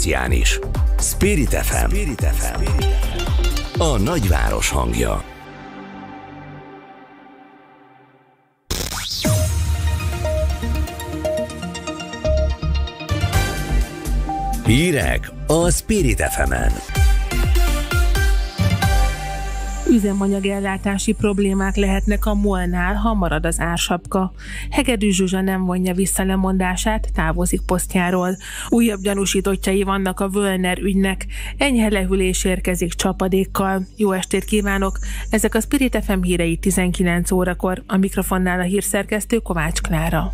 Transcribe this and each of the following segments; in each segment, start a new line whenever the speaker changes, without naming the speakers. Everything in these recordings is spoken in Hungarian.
frekvencián is. Spirit FM. Spirit FM. A nagyváros hangja. Hírek a Spirit FM-en. Üzemanyagellátási problémák lehetnek a molnál, ha marad az ársapka. Hegedű Zsuzsa nem vonja vissza lemondását, távozik posztjáról. Újabb gyanúsítottjai vannak a Völner ügynek. Enyhe lehűlés érkezik csapadékkal. Jó estét kívánok! Ezek a Spirit FM hírei 19 órakor. A mikrofonnál a hírszerkesztő Kovács Klára.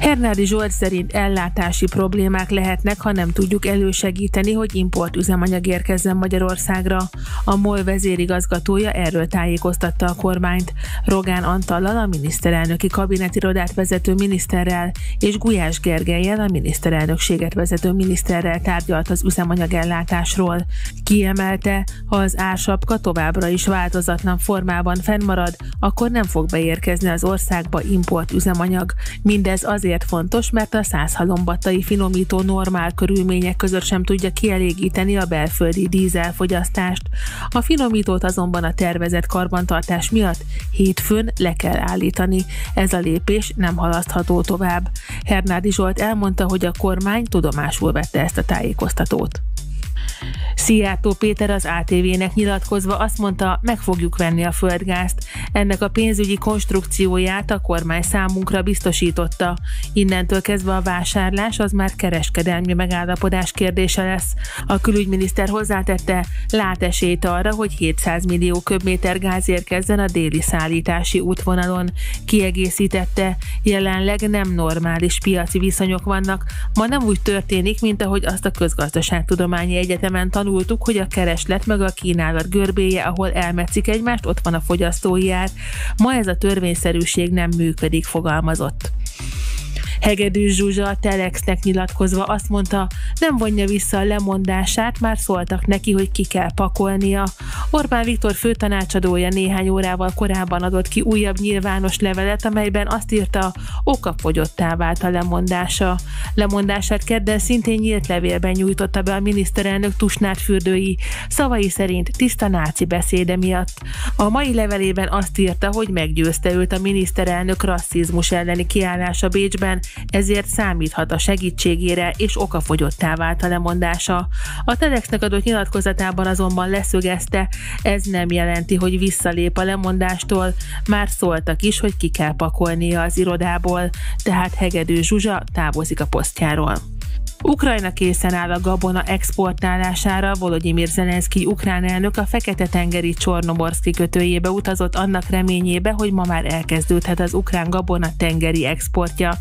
Hernádi Zsolt szerint ellátási problémák lehetnek, ha nem tudjuk elősegíteni, hogy import üzemanyag érkezzen Magyarországra. A MOL vezérigazgatója erről tájékoztatta a kormányt. Rogán Antallal, a miniszterelnöki kabinetirodát vezető miniszterrel, és Gulyás Gergelyen, a miniszterelnökséget vezető miniszterrel tárgyalt az üzemanyag ellátásról. Kiemelte, ha az ársapka továbbra is változatlan formában fennmarad, akkor nem fog beérkezni az országba import üzemanyag. Mindez azért, azért fontos, mert a halombattai finomító normál körülmények között sem tudja kielégíteni a belföldi dízelfogyasztást. A finomítót azonban a tervezett karbantartás miatt hétfőn le kell állítani. Ez a lépés nem halasztható tovább. Hernádi Zsolt elmondta, hogy a kormány tudomásul vette ezt a tájékoztatót. Szijjártó Péter az ATV-nek nyilatkozva azt mondta, meg fogjuk venni a földgázt. Ennek a pénzügyi konstrukcióját a kormány számunkra biztosította. Innentől kezdve a vásárlás az már kereskedelmi megállapodás kérdése lesz. A külügyminiszter hozzátette, lát esélyt arra, hogy 700 millió köbméter gáz érkezzen a déli szállítási útvonalon. Kiegészítette, jelenleg nem normális piaci viszonyok vannak, ma nem úgy történik, mint ahogy azt a közgazdaságtudományi egyet." egyetemen tanultuk, hogy a kereslet meg a kínálat görbéje, ahol elmetszik egymást, ott van a fogyasztói ár. Ma ez a törvényszerűség nem működik, fogalmazott. Hegedű Zsuzsa a Telexnek nyilatkozva azt mondta, nem vonja vissza a lemondását, már szóltak neki, hogy ki kell pakolnia. Orbán Viktor főtanácsadója néhány órával korábban adott ki újabb nyilvános levelet, amelyben azt írta, okafogyottá vált a lemondása. Lemondását kedden szintén nyílt levélben nyújtotta be a miniszterelnök Tusnád fürdői, szavai szerint tiszta náci beszéde miatt. A mai levelében azt írta, hogy meggyőzte őt a miniszterelnök rasszizmus elleni kiállása Bécsben, ezért számíthat a segítségére és okafogyottá vált a lemondása. A TEDxnek adott nyilatkozatában azonban leszögezte, ez nem jelenti, hogy visszalép a lemondástól, már szóltak is, hogy ki kell pakolnia az irodából, tehát Hegedű Zsuzsa távozik a posztjáról. Ukrajna készen áll a gabona exportálására, Volodymyr Zelenszky ukrán elnök a Fekete-tengeri Csornoborsz kikötőjébe utazott annak reményébe, hogy ma már elkezdődhet az ukrán gabona tengeri exportja.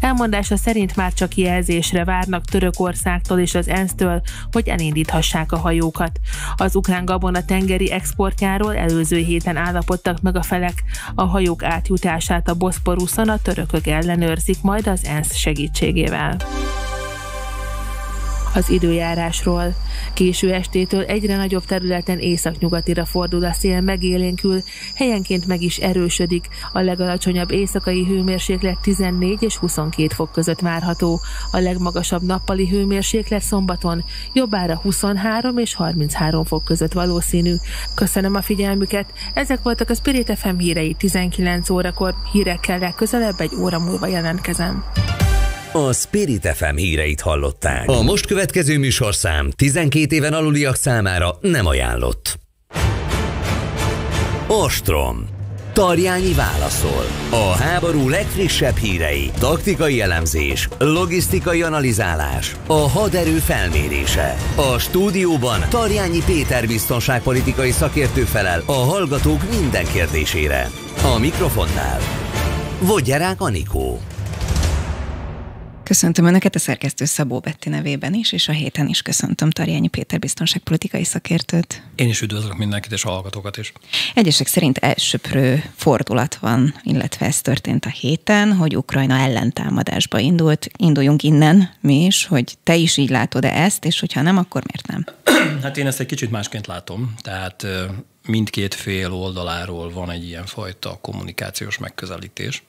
Elmondása szerint már csak jelzésre várnak Törökországtól és az ENSZ-től, hogy elindíthassák a hajókat. Az ukrán gabona tengeri exportjáról előző héten állapodtak meg a felek. A hajók átjutását a Boszporuszon a törökök ellenőrzik majd az ENSZ segítségével az időjárásról. Késő estétől egyre nagyobb területen északnyugatira fordul a szél megélénkül, helyenként meg is erősödik, a legalacsonyabb éjszakai hőmérséklet 14 és 22 fok között várható, a legmagasabb nappali hőmérséklet szombaton jobbára 23 és 33 fok között valószínű. Köszönöm a figyelmüket, ezek voltak a Spirit FM hírei 19 órakor, hírekkel legközelebb egy óra múlva jelentkezem. A Spirit FM híreit hallották. A most következő műsorszám 12 éven aluliak számára nem ajánlott. Ostrom. Tarjányi válaszol. A háború legfrissebb hírei, taktikai elemzés, logisztikai analizálás, a haderő felmérése. A stúdióban Tarjányi Péter biztonságpolitikai szakértő felel a hallgatók minden kérdésére. A mikrofonnál Vogyerák Anikó.
Köszöntöm
Önöket a szerkesztő Szabó Betti nevében is, és a héten is köszöntöm Tarjányi Péter biztonságpolitikai szakértőt.
Én is üdvözlök mindenkit és a hallgatókat is.
Egyesek szerint elsőprő fordulat van, illetve ez történt a héten, hogy Ukrajna ellentámadásba indult. Induljunk innen mi is, hogy te is így látod-e ezt, és hogyha nem, akkor miért nem?
Hát én ezt egy kicsit másként látom, tehát mindkét fél oldaláról van egy ilyen fajta kommunikációs megközelítés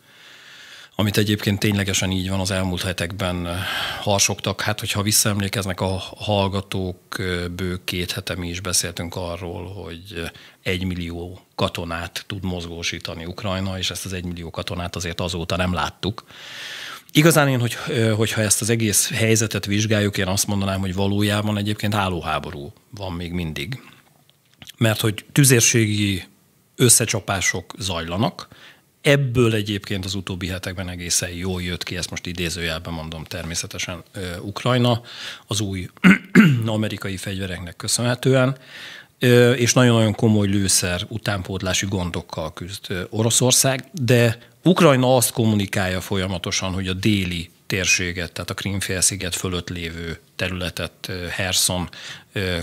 amit egyébként ténylegesen így van az elmúlt hetekben eh, harsogtak. Hát, hogyha visszaemlékeznek a hallgatók, eh, bő két hete mi is beszéltünk arról, hogy eh, egy millió katonát tud mozgósítani Ukrajna, és ezt az egy millió katonát azért azóta nem láttuk. Igazán én, hogy, hogyha ezt az egész helyzetet vizsgáljuk, én azt mondanám, hogy valójában egyébként állóháború van még mindig. Mert hogy tüzérségi összecsapások zajlanak, Ebből egyébként az utóbbi hetekben egészen jól jött ki, ezt most idézőjelben mondom természetesen Ukrajna, az új amerikai fegyvereknek köszönhetően és nagyon-nagyon komoly lőszer utánpótlási gondokkal küzd Oroszország, de Ukrajna azt kommunikálja folyamatosan, hogy a déli térséget, tehát a Krímfélsziget fölött lévő területet, Herson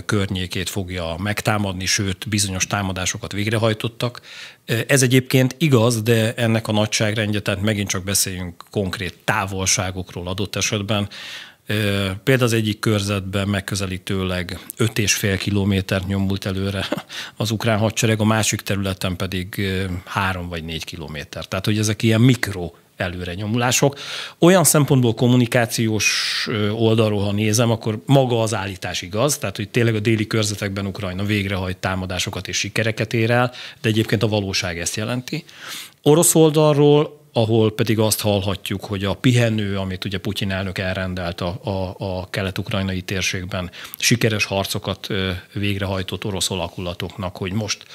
környékét fogja megtámadni, sőt bizonyos támadásokat végrehajtottak. Ez egyébként igaz, de ennek a nagyságrendje, tehát megint csak beszéljünk konkrét távolságokról adott esetben, Például az egyik körzetben megközelítőleg 5,5 kilométert nyomult előre az ukrán hadsereg, a másik területen pedig 3 vagy 4 kilométer. Tehát, hogy ezek ilyen mikro előre nyomulások. Olyan szempontból kommunikációs oldalról, ha nézem, akkor maga az állítás igaz, tehát hogy tényleg a déli körzetekben Ukrajna végrehajt támadásokat és sikereket ér el, de egyébként a valóság ezt jelenti. Orosz oldalról ahol pedig azt hallhatjuk, hogy a pihenő, amit ugye Putyin elnök elrendelt a, a, a kelet-ukrajnai térségben, sikeres harcokat végrehajtott orosz alakulatoknak, hogy most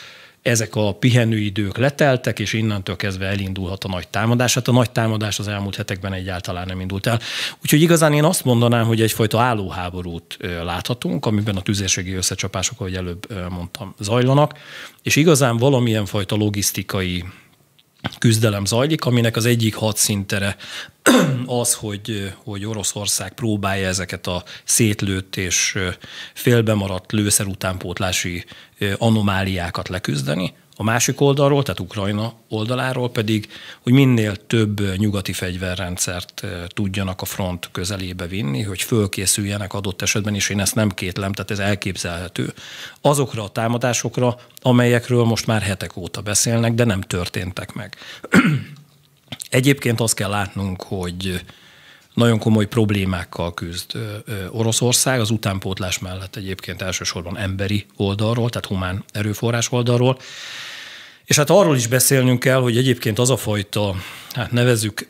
ezek a pihenőidők leteltek, és innentől kezdve elindulhat a nagy támadás. Hát a nagy támadás az elmúlt hetekben egyáltalán nem indult el. Úgyhogy igazán én azt mondanám, hogy egyfajta állóháborút láthatunk, amiben a tüzérségi összecsapások, ahogy előbb mondtam, zajlanak, és igazán valamilyen fajta logisztikai küzdelem zajlik, aminek az egyik hadszintere az, hogy, hogy Oroszország próbálja ezeket a szétlőtt és félbemaradt lőszer utánpótlási anomáliákat leküzdeni, a másik oldalról, tehát Ukrajna oldaláról pedig, hogy minél több nyugati fegyverrendszert tudjanak a front közelébe vinni, hogy fölkészüljenek adott esetben, és én ezt nem kétlem, tehát ez elképzelhető, azokra a támadásokra, amelyekről most már hetek óta beszélnek, de nem történtek meg. Egyébként azt kell látnunk, hogy nagyon komoly problémákkal küzd Oroszország, az utánpótlás mellett egyébként elsősorban emberi oldalról, tehát humán erőforrás oldalról. És hát arról is beszélnünk kell, hogy egyébként az a fajta, hát nevezük,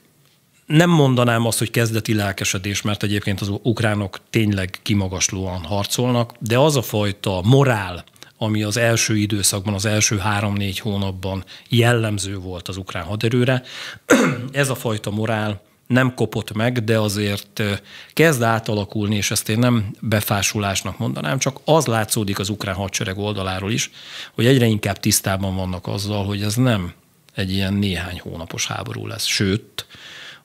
nem mondanám azt, hogy kezdeti lelkesedés, mert egyébként az ukránok tényleg kimagaslóan harcolnak, de az a fajta morál, ami az első időszakban, az első három-négy hónapban jellemző volt az ukrán haderőre, ez a fajta morál nem kopott meg, de azért kezd átalakulni, és ezt én nem befásulásnak mondanám, csak az látszódik az ukrán hadsereg oldaláról is, hogy egyre inkább tisztában vannak azzal, hogy ez nem egy ilyen néhány hónapos háború lesz. Sőt,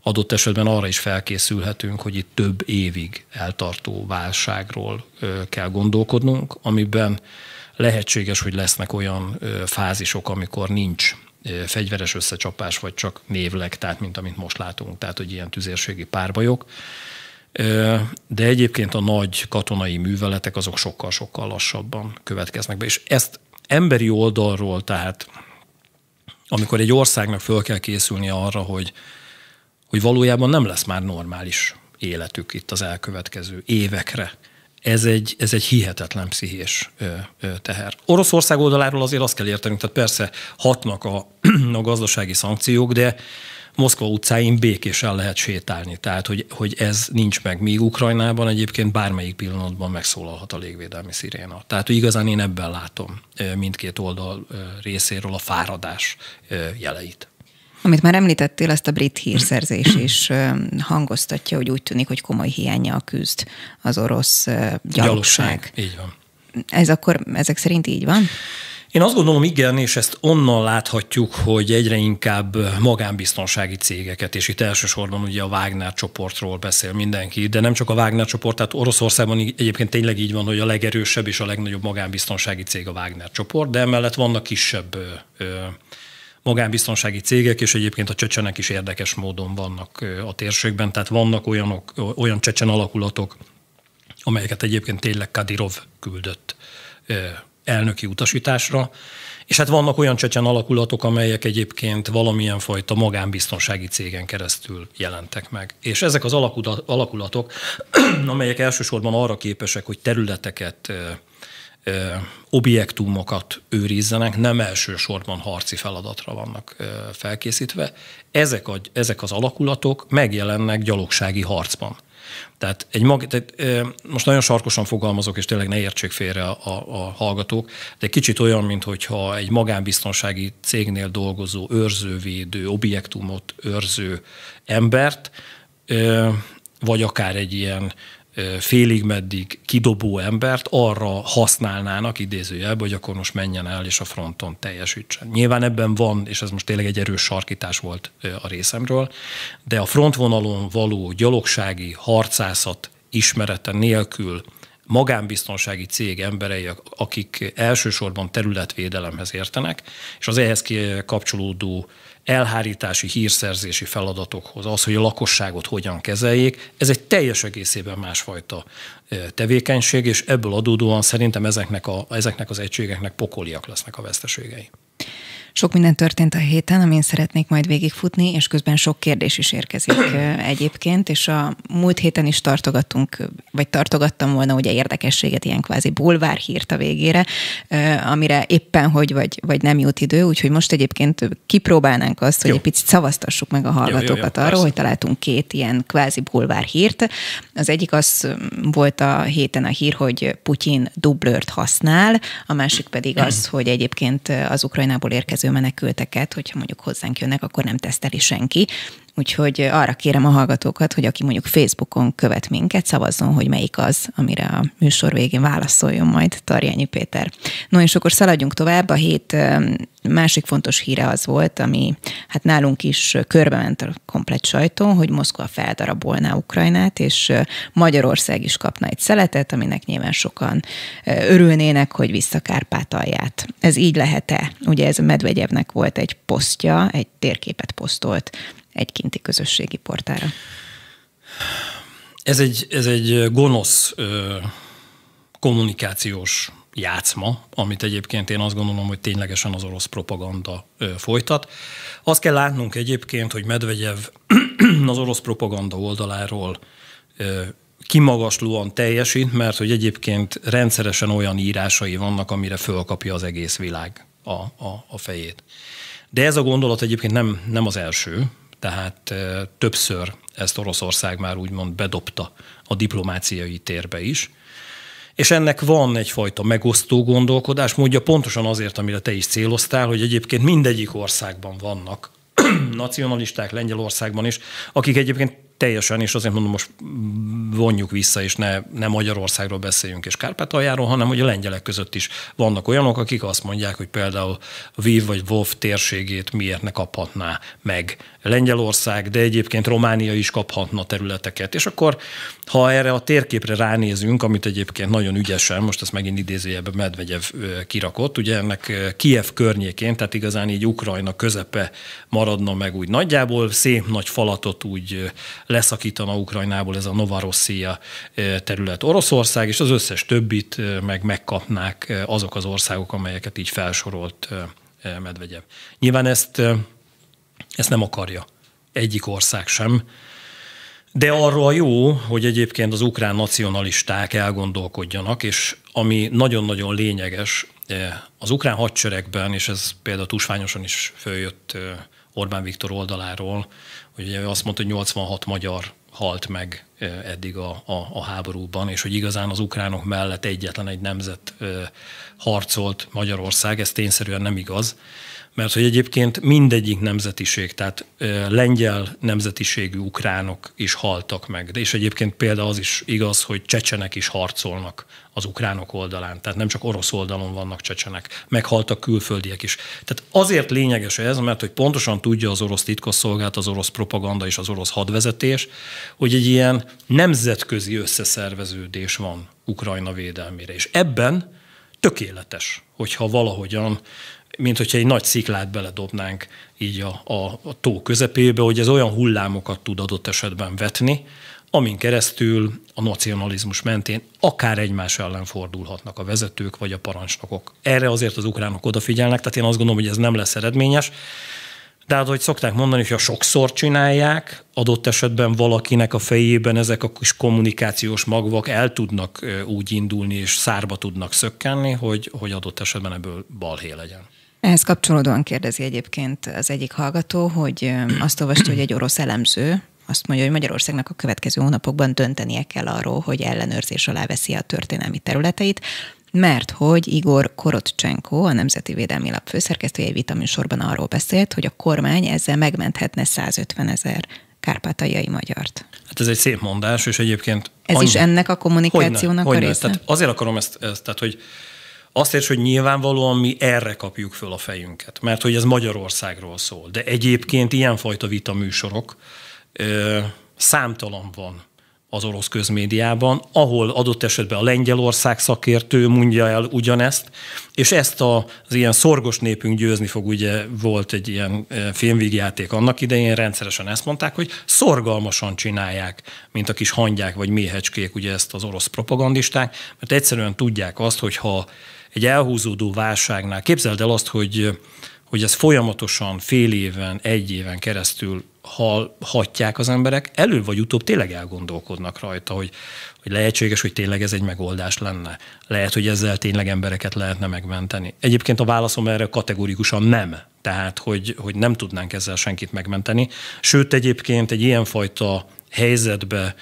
adott esetben arra is felkészülhetünk, hogy itt több évig eltartó válságról kell gondolkodnunk, amiben lehetséges, hogy lesznek olyan fázisok, amikor nincs fegyveres összecsapás, vagy csak névleg, tehát mint amit most látunk, tehát hogy ilyen tüzérségi párbajok. De egyébként a nagy katonai műveletek azok sokkal-sokkal lassabban következnek be, és ezt emberi oldalról, tehát amikor egy országnak föl kell készülni arra, hogy, hogy valójában nem lesz már normális életük itt az elkövetkező évekre, ez egy, ez egy hihetetlen pszichés teher. Oroszország oldaláról azért azt kell értenünk, tehát persze hatnak a, a gazdasági szankciók, de Moszkva utcáin békésen lehet sétálni. Tehát, hogy, hogy ez nincs meg. Míg Ukrajnában egyébként bármelyik pillanatban megszólalhat a légvédelmi sziréna. Tehát, hogy igazán én ebben látom mindkét oldal részéről a fáradás jeleit.
Amit már említettél, ezt a brit hírszerzés is hangoztatja, hogy úgy tűnik, hogy komoly a küzd az orosz
gyalogság. Így van.
Ez akkor ezek szerint így van?
Én azt gondolom, igen, és ezt onnan láthatjuk, hogy egyre inkább magánbiztonsági cégeket, és itt elsősorban ugye a Wagner csoportról beszél mindenki, de nem csak a Wagner csoport, tehát Oroszországban egyébként tényleg így van, hogy a legerősebb és a legnagyobb magánbiztonsági cég a Wagner csoport, de emellett vannak kisebb magánbiztonsági cégek, és egyébként a csecsenek is érdekes módon vannak a térségben, tehát vannak olyanok, olyan csecsen alakulatok, amelyeket egyébként tényleg Kadirov küldött elnöki utasításra, és hát vannak olyan csecsen alakulatok, amelyek egyébként valamilyen fajta magánbiztonsági cégen keresztül jelentek meg. És ezek az alakulatok, amelyek elsősorban arra képesek, hogy területeket objektumokat őrizzenek, nem elsősorban harci feladatra vannak felkészítve. Ezek, a, ezek az alakulatok megjelennek gyalogsági harcban. Tehát, egy mag, tehát most nagyon sarkosan fogalmazok, és tényleg ne értsék félre a, a hallgatók, de kicsit olyan, mintha egy magánbiztonsági cégnél dolgozó őrzővédő, objektumot őrző embert, vagy akár egy ilyen félig meddig kidobó embert arra használnának idézőjelbe, hogy akkor most menjen el és a fronton teljesítsen. Nyilván ebben van, és ez most tényleg egy erős sarkítás volt a részemről, de a frontvonalon való gyalogsági harcászat ismerete nélkül magánbiztonsági cég emberei, akik elsősorban területvédelemhez értenek, és az ehhez kapcsolódó elhárítási, hírszerzési feladatokhoz, az, hogy a lakosságot hogyan kezeljék, ez egy teljes egészében másfajta tevékenység, és ebből adódóan szerintem ezeknek, a, ezeknek az egységeknek pokoliak lesznek a veszteségei.
Sok minden történt a héten, amin szeretnék majd végigfutni, és közben sok kérdés is érkezik egyébként, és a múlt héten is tartogattunk, vagy tartogattam volna ugye érdekességet, ilyen kvázi bulvár hírt a végére, amire éppen hogy vagy, vagy nem jut idő, úgyhogy most egyébként kipróbálnánk azt, hogy jó. egy picit szavaztassuk meg a hallgatókat jó, jó, jó, arról, persze. hogy találtunk két ilyen kvázi bulvár hírt. Az egyik az volt a héten a hír, hogy Putyin dublört használ, a másik pedig az, hogy egyébként az Ukrajnából érkező különböző menekülteket, hogyha mondjuk hozzánk jönnek, akkor nem teszteli senki. Úgyhogy arra kérem a hallgatókat, hogy aki mondjuk Facebookon követ minket, szavazzon, hogy melyik az, amire a műsor végén válaszoljon majd Tarjányi Péter. No és akkor szaladjunk tovább. A hét másik fontos híre az volt, ami hát nálunk is körbe ment a komplet sajtó, hogy Moszkva feldarabolná Ukrajnát, és Magyarország is kapna egy szeletet, aminek nyilván sokan örülnének, hogy vissza Kárpátalját. Ez így lehet-e? Ugye ez a Medvegyevnek volt egy posztja, egy térképet posztolt egy kinti közösségi portára?
Ez egy, ez egy gonosz ö, kommunikációs játszma, amit egyébként én azt gondolom, hogy ténylegesen az orosz propaganda ö, folytat. Azt kell látnunk egyébként, hogy Medvegyev az orosz propaganda oldaláról ö, kimagaslóan teljesít, mert hogy egyébként rendszeresen olyan írásai vannak, amire fölkapja az egész világ a, a, a fejét. De ez a gondolat egyébként nem, nem az első, tehát többször ezt Oroszország már úgymond bedobta a diplomáciai térbe is. És ennek van egyfajta megosztó gondolkodás, mondja pontosan azért, amire te is céloztál, hogy egyébként mindegyik országban vannak nacionalisták, Lengyelországban is, akik egyébként teljesen, és azért mondom, most vonjuk vissza, és ne, ne Magyarországról beszéljünk és Kárpátaljáról, hanem hogy a lengyelek között is vannak olyanok, akik azt mondják, hogy például Viv vagy Wolf térségét miért ne kaphatná meg Lengyelország, de egyébként Románia is kaphatna területeket. És akkor, ha erre a térképre ránézünk, amit egyébként nagyon ügyesen, most ezt megint idézőjebb Medvegyev kirakott, ugye ennek Kiev környékén, tehát igazán így Ukrajna közepe maradna meg úgy nagyjából, szép nagy falatot úgy leszakítana Ukrajnából ez a Novarosszia terület Oroszország, és az összes többit meg megkapnák azok az országok, amelyeket így felsorolt Medvegyev. Nyilván ezt ezt nem akarja egyik ország sem. De arról jó, hogy egyébként az ukrán nacionalisták elgondolkodjanak, és ami nagyon-nagyon lényeges, eh, az ukrán hadseregben, és ez például tusványosan is följött eh, Orbán Viktor oldaláról, hogy ugye azt mondta, hogy 86 magyar halt meg eh, eddig a, a, a háborúban, és hogy igazán az ukránok mellett egyetlen egy nemzet harcolt Magyarország, ez tényszerűen nem igaz mert hogy egyébként mindegyik nemzetiség, tehát lengyel nemzetiségű ukránok is haltak meg, de és egyébként például az is igaz, hogy csecsenek is harcolnak az ukránok oldalán, tehát nem csak orosz oldalon vannak csecsenek, meghaltak külföldiek is. Tehát azért lényeges ez, mert hogy pontosan tudja az orosz titkosszolgált, az orosz propaganda és az orosz hadvezetés, hogy egy ilyen nemzetközi összeszerveződés van Ukrajna védelmére, és ebben tökéletes, hogyha valahogyan mint hogyha egy nagy sziklát beledobnánk így a, a, a tó közepébe, hogy ez olyan hullámokat tud adott esetben vetni, amin keresztül a nacionalizmus mentén akár egymás ellen fordulhatnak a vezetők vagy a parancsnokok. Erre azért az ukránok odafigyelnek, tehát én azt gondolom, hogy ez nem lesz eredményes. De hát, hogy szokták mondani, hogyha sokszor csinálják, adott esetben valakinek a fejében ezek a kis kommunikációs magvak el tudnak úgy indulni, és szárba tudnak szökkenni, hogy, hogy adott esetben ebből balhé legyen.
Ehhez kapcsolódóan kérdezi egyébként az egyik hallgató, hogy azt olvasta, hogy egy orosz elemző azt mondja, hogy Magyarországnak a következő hónapokban döntenie kell arról, hogy ellenőrzés alá veszi a történelmi területeit, mert hogy Igor Korotcsenko, a Nemzeti Védelmi Lap főszerkesztője egy vitaműsorban arról beszélt, hogy a kormány ezzel megmenthetne 150 ezer
kárpátaljai magyart. Hát ez egy szép mondás, és egyébként... Ez annyi... is ennek a kommunikációnak hogyne, a hogyne. része? Tehát azért akarom ezt, ezt tehát hogy azt érts, hogy nyilvánvalóan mi erre kapjuk föl a fejünket, mert hogy ez Magyarországról szól. De egyébként ilyenfajta vita műsorok ö, számtalan van az orosz közmédiában, ahol adott esetben a Lengyelország szakértő mondja el ugyanezt, és ezt a, az ilyen szorgos népünk győzni fog, ugye volt egy ilyen filmvígjáték annak idején, rendszeresen ezt mondták, hogy szorgalmasan csinálják, mint a kis hangyák vagy méhecskék, ugye ezt az orosz propagandisták, mert egyszerűen tudják azt, hogy ha egy elhúzódó válságnál, képzeld el azt, hogy, hogy ez folyamatosan fél éven, egy éven keresztül hal, hatják az emberek, elő vagy utóbb tényleg elgondolkodnak rajta, hogy, hogy lehetséges, hogy tényleg ez egy megoldás lenne. Lehet, hogy ezzel tényleg embereket lehetne megmenteni. Egyébként a válaszom erre kategórikusan nem. Tehát, hogy, hogy nem tudnánk ezzel senkit megmenteni. Sőt, egyébként egy ilyenfajta helyzetbe,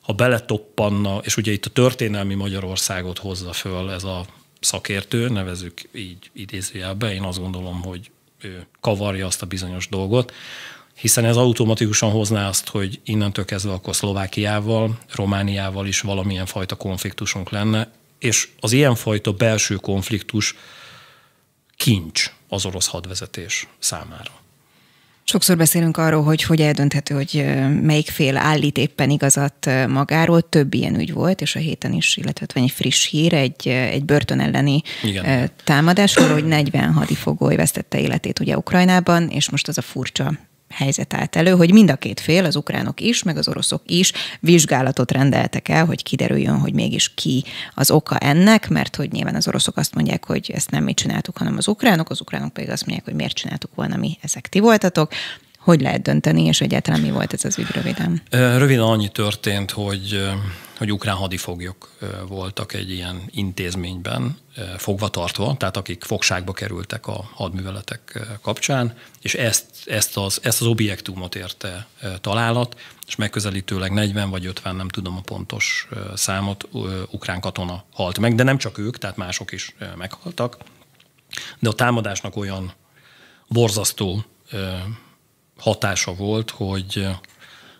ha beletoppanna, és ugye itt a történelmi Magyarországot hozza föl ez a szakértő, nevezük így idézőjelbe, én azt gondolom, hogy ő kavarja azt a bizonyos dolgot, hiszen ez automatikusan hozná azt, hogy innentől kezdve akkor Szlovákiával, Romániával is valamilyen fajta konfliktusunk lenne, és az ilyenfajta belső konfliktus kincs az orosz hadvezetés számára.
Sokszor beszélünk arról, hogy hogy eldönthető, hogy melyik fél állít éppen igazat magáról. Több ilyen ügy volt, és a héten is, illetve van egy friss hír, egy, egy börtön elleni támadásról, hogy 40 hadifogoly vesztette életét ugye Ukrajnában, és most az a furcsa helyzet állt elő, hogy mind a két fél, az ukránok is, meg az oroszok is vizsgálatot rendeltek el, hogy kiderüljön, hogy mégis ki az oka ennek, mert hogy nyilván az oroszok azt mondják, hogy ezt nem mi csináltuk, hanem az ukránok, az ukránok pedig azt mondják, hogy miért csináltuk volna mi, ezek ti voltatok hogy lehet dönteni, és egyáltalán mi volt ez az ügy röviden?
Röviden annyi történt, hogy, hogy ukrán hadifoglyok voltak egy ilyen intézményben fogva tartva, tehát akik fogságba kerültek a hadműveletek kapcsán, és ezt, ezt, az, ezt az objektumot érte találat, és megközelítőleg 40 vagy 50, nem tudom a pontos számot, ukrán katona halt meg, de nem csak ők, tehát mások is meghaltak, de a támadásnak olyan borzasztó hatása volt, hogy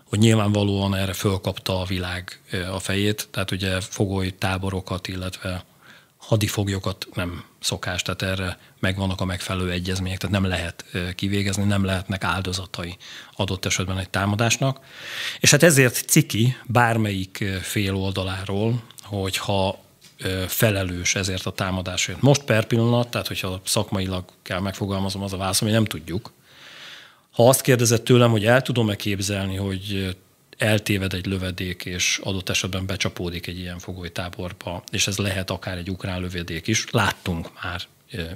hogy nyilvánvalóan erre fölkapta a világ a fejét, tehát ugye fogoly táborokat, illetve hadifoglyokat nem szokás, tehát erre megvannak a megfelelő egyezmények, tehát nem lehet kivégezni, nem lehetnek áldozatai adott esetben egy támadásnak. És hát ezért ciki bármelyik fél oldaláról, hogyha felelős ezért a támadásért. Most per pillanat, tehát hogyha szakmailag kell megfogalmazom, az a válaszom, hogy nem tudjuk, ha azt kérdezett tőlem, hogy el tudom-e képzelni, hogy eltéved egy lövedék, és adott esetben becsapódik egy ilyen fogolytáborba, és ez lehet akár egy ukrán lövedék is. Láttunk már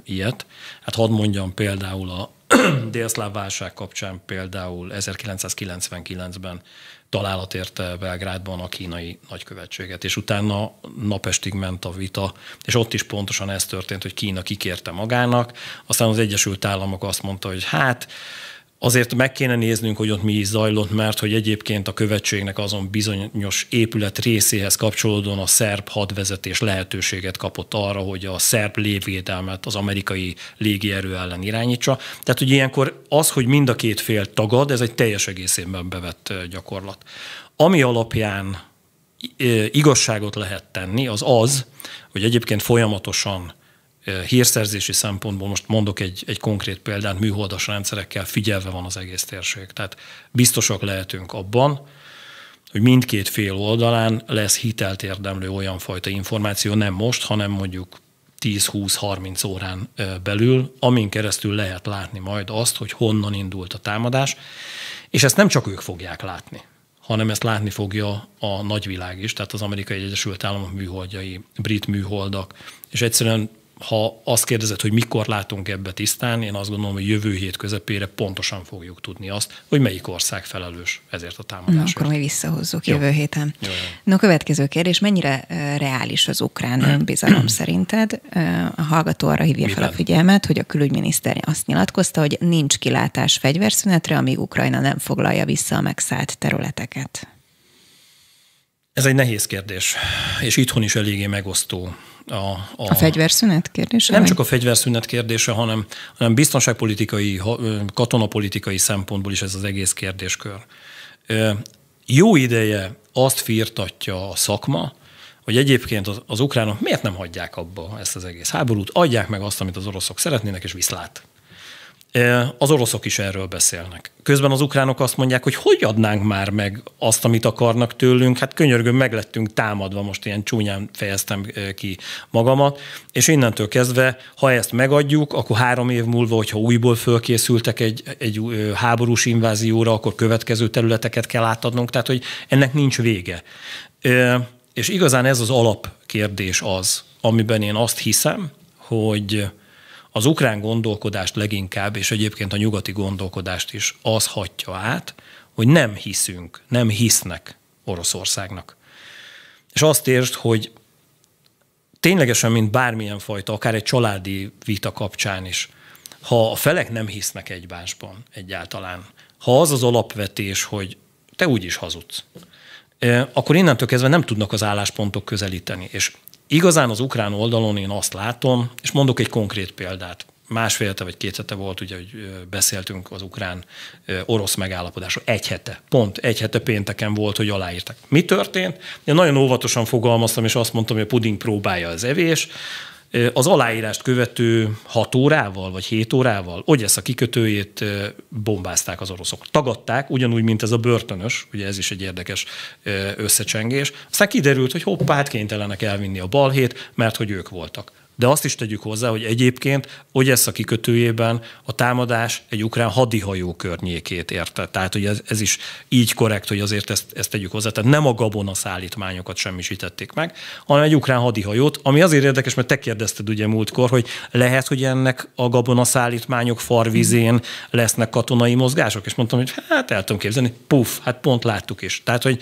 ilyet. Hát hadd mondjam például a délszláv válság kapcsán például 1999-ben találat érte Belgrádban a kínai nagykövetséget, és utána napestig ment a vita, és ott is pontosan ez történt, hogy Kína kikérte magának, aztán az Egyesült Államok azt mondta, hogy hát Azért meg kéne néznünk, hogy ott mi is zajlott, mert hogy egyébként a követségnek azon bizonyos épület részéhez kapcsolódóan a szerb hadvezetés lehetőséget kapott arra, hogy a szerb légvédelmet az amerikai légierő ellen irányítsa. Tehát, hogy ilyenkor az, hogy mind a két fél tagad, ez egy teljes egészében bevett gyakorlat. Ami alapján igazságot lehet tenni, az az, hogy egyébként folyamatosan Eh, hírszerzési szempontból, most mondok egy, egy konkrét példát, műholdas rendszerekkel figyelve van az egész térség. Tehát biztosak lehetünk abban, hogy mindkét fél oldalán lesz hitelt érdemlő olyan fajta információ, nem most, hanem mondjuk 10-20-30 órán eh, belül, amin keresztül lehet látni majd azt, hogy honnan indult a támadás, és ezt nem csak ők fogják látni, hanem ezt látni fogja a nagyvilág is, tehát az Amerikai Egyesült Államok műholdjai, brit műholdak, és egyszerűen ha azt kérdezed, hogy mikor látunk ebbe tisztán, én azt gondolom, hogy jövő hét közepére pontosan fogjuk tudni azt, hogy melyik ország felelős ezért a támadásért. Na, akkor mi visszahozzuk Jó. jövő héten. Jó,
jó. a következő kérdés, mennyire reális az ukrán önbizalom szerinted? A hallgató arra hívja Miben? fel a figyelmet, hogy a külügyminiszter azt nyilatkozta, hogy nincs kilátás fegyverszünetre, amíg Ukrajna nem foglalja vissza a megszállt területeket.
Ez egy nehéz kérdés, és itthon is eléggé megosztó a, a, a fegyverszünet kérdése? Nem csak a fegyverszünet kérdése, hanem, hanem biztonságpolitikai, katonapolitikai szempontból is ez az egész kérdéskör. Jó ideje azt firtatja a szakma, hogy egyébként az, az ukránok miért nem hagyják abba ezt az egész háborút, adják meg azt, amit az oroszok szeretnének, és viszlát. Az oroszok is erről beszélnek. Közben az ukránok azt mondják, hogy hogy adnánk már meg azt, amit akarnak tőlünk, hát könyörgöm, meg lettünk támadva, most ilyen csúnyán fejeztem ki magamat, és innentől kezdve, ha ezt megadjuk, akkor három év múlva, hogyha újból fölkészültek egy, egy háborús invázióra, akkor következő területeket kell átadnunk, tehát hogy ennek nincs vége. És igazán ez az alapkérdés az, amiben én azt hiszem, hogy az ukrán gondolkodást leginkább, és egyébként a nyugati gondolkodást is az hatja át, hogy nem hiszünk, nem hisznek Oroszországnak. És azt értsd, hogy ténylegesen, mint bármilyen fajta, akár egy családi vita kapcsán is, ha a felek nem hisznek egymásban egyáltalán, ha az az alapvetés, hogy te úgyis hazudsz, eh, akkor innentől kezdve nem tudnak az álláspontok közelíteni. És Igazán az ukrán oldalon én azt látom, és mondok egy konkrét példát. Másfél hete vagy két hete volt, ugye, hogy beszéltünk az ukrán-orosz megállapodásról. Egy hete, pont egy hete pénteken volt, hogy aláírtak. Mi történt? Én nagyon óvatosan fogalmaztam, és azt mondtam, hogy a puding próbálja az evés. Az aláírást követő 6 órával vagy 7 órával a kikötőjét bombázták az oroszok. Tagadták, ugyanúgy, mint ez a börtönös, ugye ez is egy érdekes összecsengés. Aztán kiderült, hogy hoppá, hát kénytelenek elvinni a balhét, mert hogy ők voltak. De azt is tegyük hozzá, hogy egyébként Ogyessa kikötőjében a támadás egy ukrán hadihajó környékét érte. Tehát, hogy ez, ez is így korrekt, hogy azért ezt, ezt tegyük hozzá. Tehát nem a gabona szállítmányokat semmisítették meg, hanem egy ukrán hadihajót, ami azért érdekes, mert te kérdezted ugye múltkor, hogy lehet, hogy ennek a gabona szállítmányok farvizén lesznek katonai mozgások, és mondtam, hogy hát el tudom képzelni, puf, hát pont láttuk is. Tehát, hogy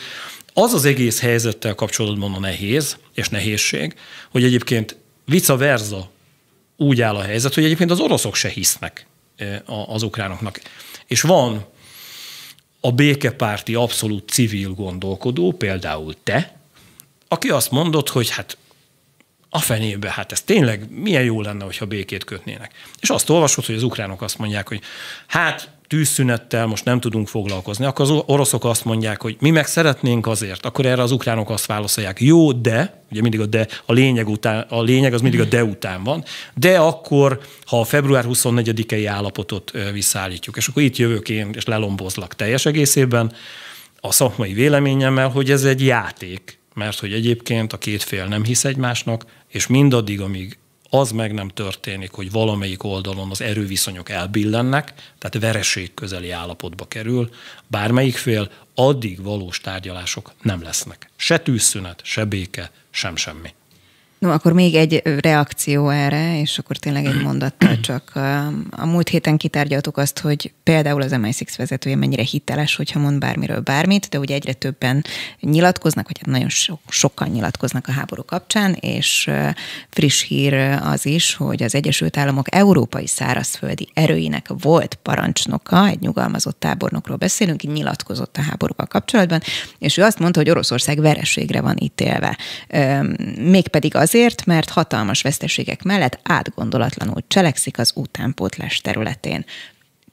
az az egész helyzettel kapcsolatban a nehéz és nehézség, hogy egyébként vice versa úgy áll a helyzet, hogy egyébként az oroszok se hisznek az ukránoknak. És van a békepárti abszolút civil gondolkodó, például te, aki azt mondott, hogy hát a fenébe, hát ez tényleg milyen jó lenne, hogyha békét kötnének. És azt olvasod, hogy az ukránok azt mondják, hogy hát tűzszünettel most nem tudunk foglalkozni. Akkor az oroszok azt mondják, hogy mi meg szeretnénk azért, akkor erre az ukránok azt válaszolják, jó, de, ugye mindig a de, a lényeg, után, a lényeg az mindig a de után van, de akkor, ha a február 24-i állapotot visszaállítjuk, és akkor itt jövök én, és lelombozlak teljes egészében, a szakmai véleményemmel, hogy ez egy játék, mert hogy egyébként a két fél nem hisz egymásnak, és mindaddig, amíg az meg nem történik, hogy valamelyik oldalon az erőviszonyok elbillennek, tehát vereség közeli állapotba kerül, bármelyik fél, addig valós tárgyalások nem lesznek. Se tűzszünet, se béke, sem semmi.
No, akkor még egy reakció erre, és akkor tényleg egy mondattal csak. A múlt héten kitárgyaltuk azt, hogy például az MI6 vezetője mennyire hiteles, hogyha mond bármiről bármit, de ugye egyre többen nyilatkoznak, vagy hát nagyon so- sokan nyilatkoznak a háború kapcsán, és friss hír az is, hogy az Egyesült Államok európai szárazföldi erőinek volt parancsnoka, egy nyugalmazott tábornokról beszélünk, nyilatkozott a háborúval kapcsolatban, és ő azt mondta, hogy Oroszország vereségre van ítélve. Mégpedig az azért, mert hatalmas veszteségek mellett átgondolatlanul cselekszik az utánpótlás területén.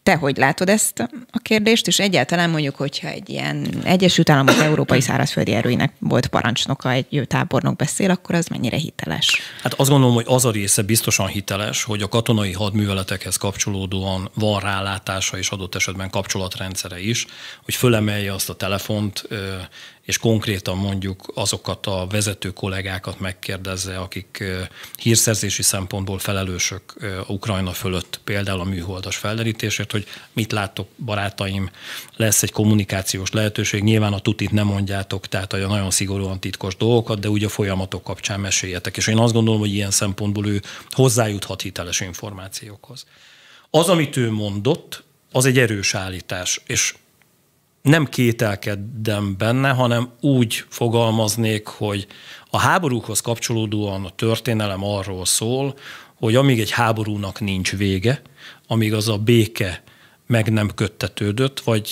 Te hogy látod ezt a kérdést, és egyáltalán mondjuk, hogyha egy ilyen Egyesült Államok Európai Szárazföldi Erőinek volt parancsnoka, egy tábornok beszél, akkor az mennyire hiteles?
Hát azt gondolom, hogy az a része biztosan hiteles, hogy a katonai hadműveletekhez kapcsolódóan van rálátása és adott esetben kapcsolatrendszere is, hogy fölemelje azt a telefont és konkrétan mondjuk azokat a vezető kollégákat megkérdezze, akik hírszerzési szempontból felelősök Ukrajna fölött, például a műholdas felderítésért, hogy mit láttok, barátaim, lesz egy kommunikációs lehetőség, nyilván a tutit nem mondjátok, tehát a nagyon szigorúan titkos dolgokat, de úgy a folyamatok kapcsán meséljetek. És én azt gondolom, hogy ilyen szempontból ő hozzájuthat hiteles információkhoz. Az, amit ő mondott, az egy erős állítás, és nem kételkedem benne, hanem úgy fogalmaznék, hogy a háborúkhoz kapcsolódóan a történelem arról szól, hogy amíg egy háborúnak nincs vége, amíg az a béke meg nem köttetődött, vagy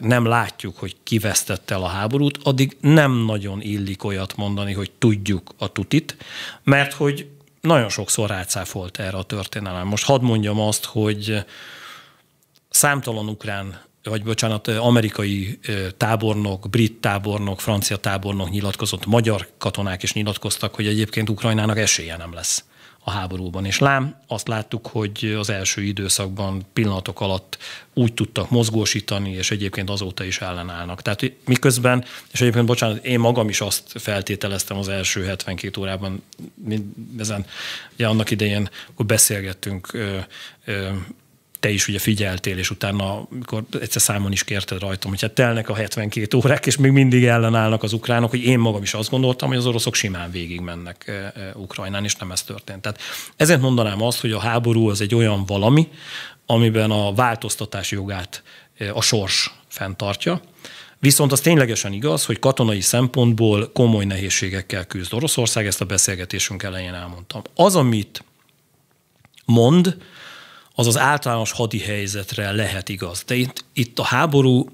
nem látjuk, hogy ki vesztette el a háborút, addig nem nagyon illik olyat mondani, hogy tudjuk a tutit, mert hogy nagyon sokszor rácáfolt erre a történelem. Most hadd mondjam azt, hogy számtalan ukrán vagy bocsánat, amerikai tábornok, brit tábornok, francia tábornok nyilatkozott, magyar katonák is nyilatkoztak, hogy egyébként Ukrajnának esélye nem lesz a háborúban. És lám, azt láttuk, hogy az első időszakban pillanatok alatt úgy tudtak mozgósítani, és egyébként azóta is ellenállnak. Tehát miközben, és egyébként bocsánat, én magam is azt feltételeztem az első 72 órában, ezen, ugye annak idején, hogy beszélgettünk te is ugye figyeltél, és utána, amikor egyszer számon is kérted rajtam, hogy hát telnek a 72 órák, és még mindig ellenállnak az ukránok, hogy én magam is azt gondoltam, hogy az oroszok simán végigmennek eh, eh, Ukrajnán, és nem ez történt. Tehát ezért mondanám azt, hogy a háború az egy olyan valami, amiben a változtatás jogát eh, a sors fenntartja, Viszont az ténylegesen igaz, hogy katonai szempontból komoly nehézségekkel küzd Oroszország, ezt a beszélgetésünk elején elmondtam. Az, amit mond, az az általános helyzetre lehet igaz. De itt, itt a háború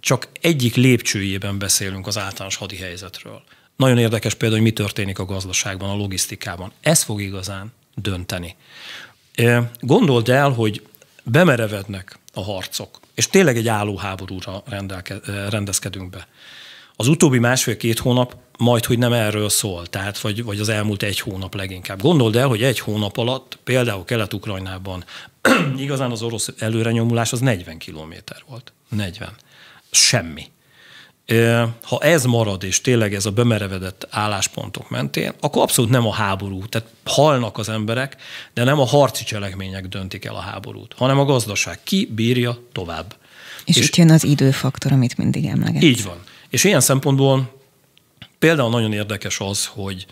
csak egyik lépcsőjében beszélünk az általános hadi helyzetről. Nagyon érdekes például, hogy mi történik a gazdaságban, a logisztikában. Ez fog igazán dönteni. Gondold el, hogy bemerevednek a harcok, és tényleg egy álló rendelke, rendezkedünk be. Az utóbbi másfél-két hónap majd, hogy nem erről szól, tehát vagy, vagy az elmúlt egy hónap leginkább. Gondold el, hogy egy hónap alatt például Kelet-Ukrajnában igazán az orosz előrenyomulás az 40 kilométer volt. 40. Semmi. Ha ez marad, és tényleg ez a bemerevedett álláspontok mentén, akkor abszolút nem a háború, tehát halnak az emberek, de nem a harci cselekmények döntik el a háborút, hanem a gazdaság. Ki bírja tovább.
És, és itt jön az időfaktor, amit mindig emlegetsz. Így van.
És ilyen szempontból például nagyon érdekes az, hogy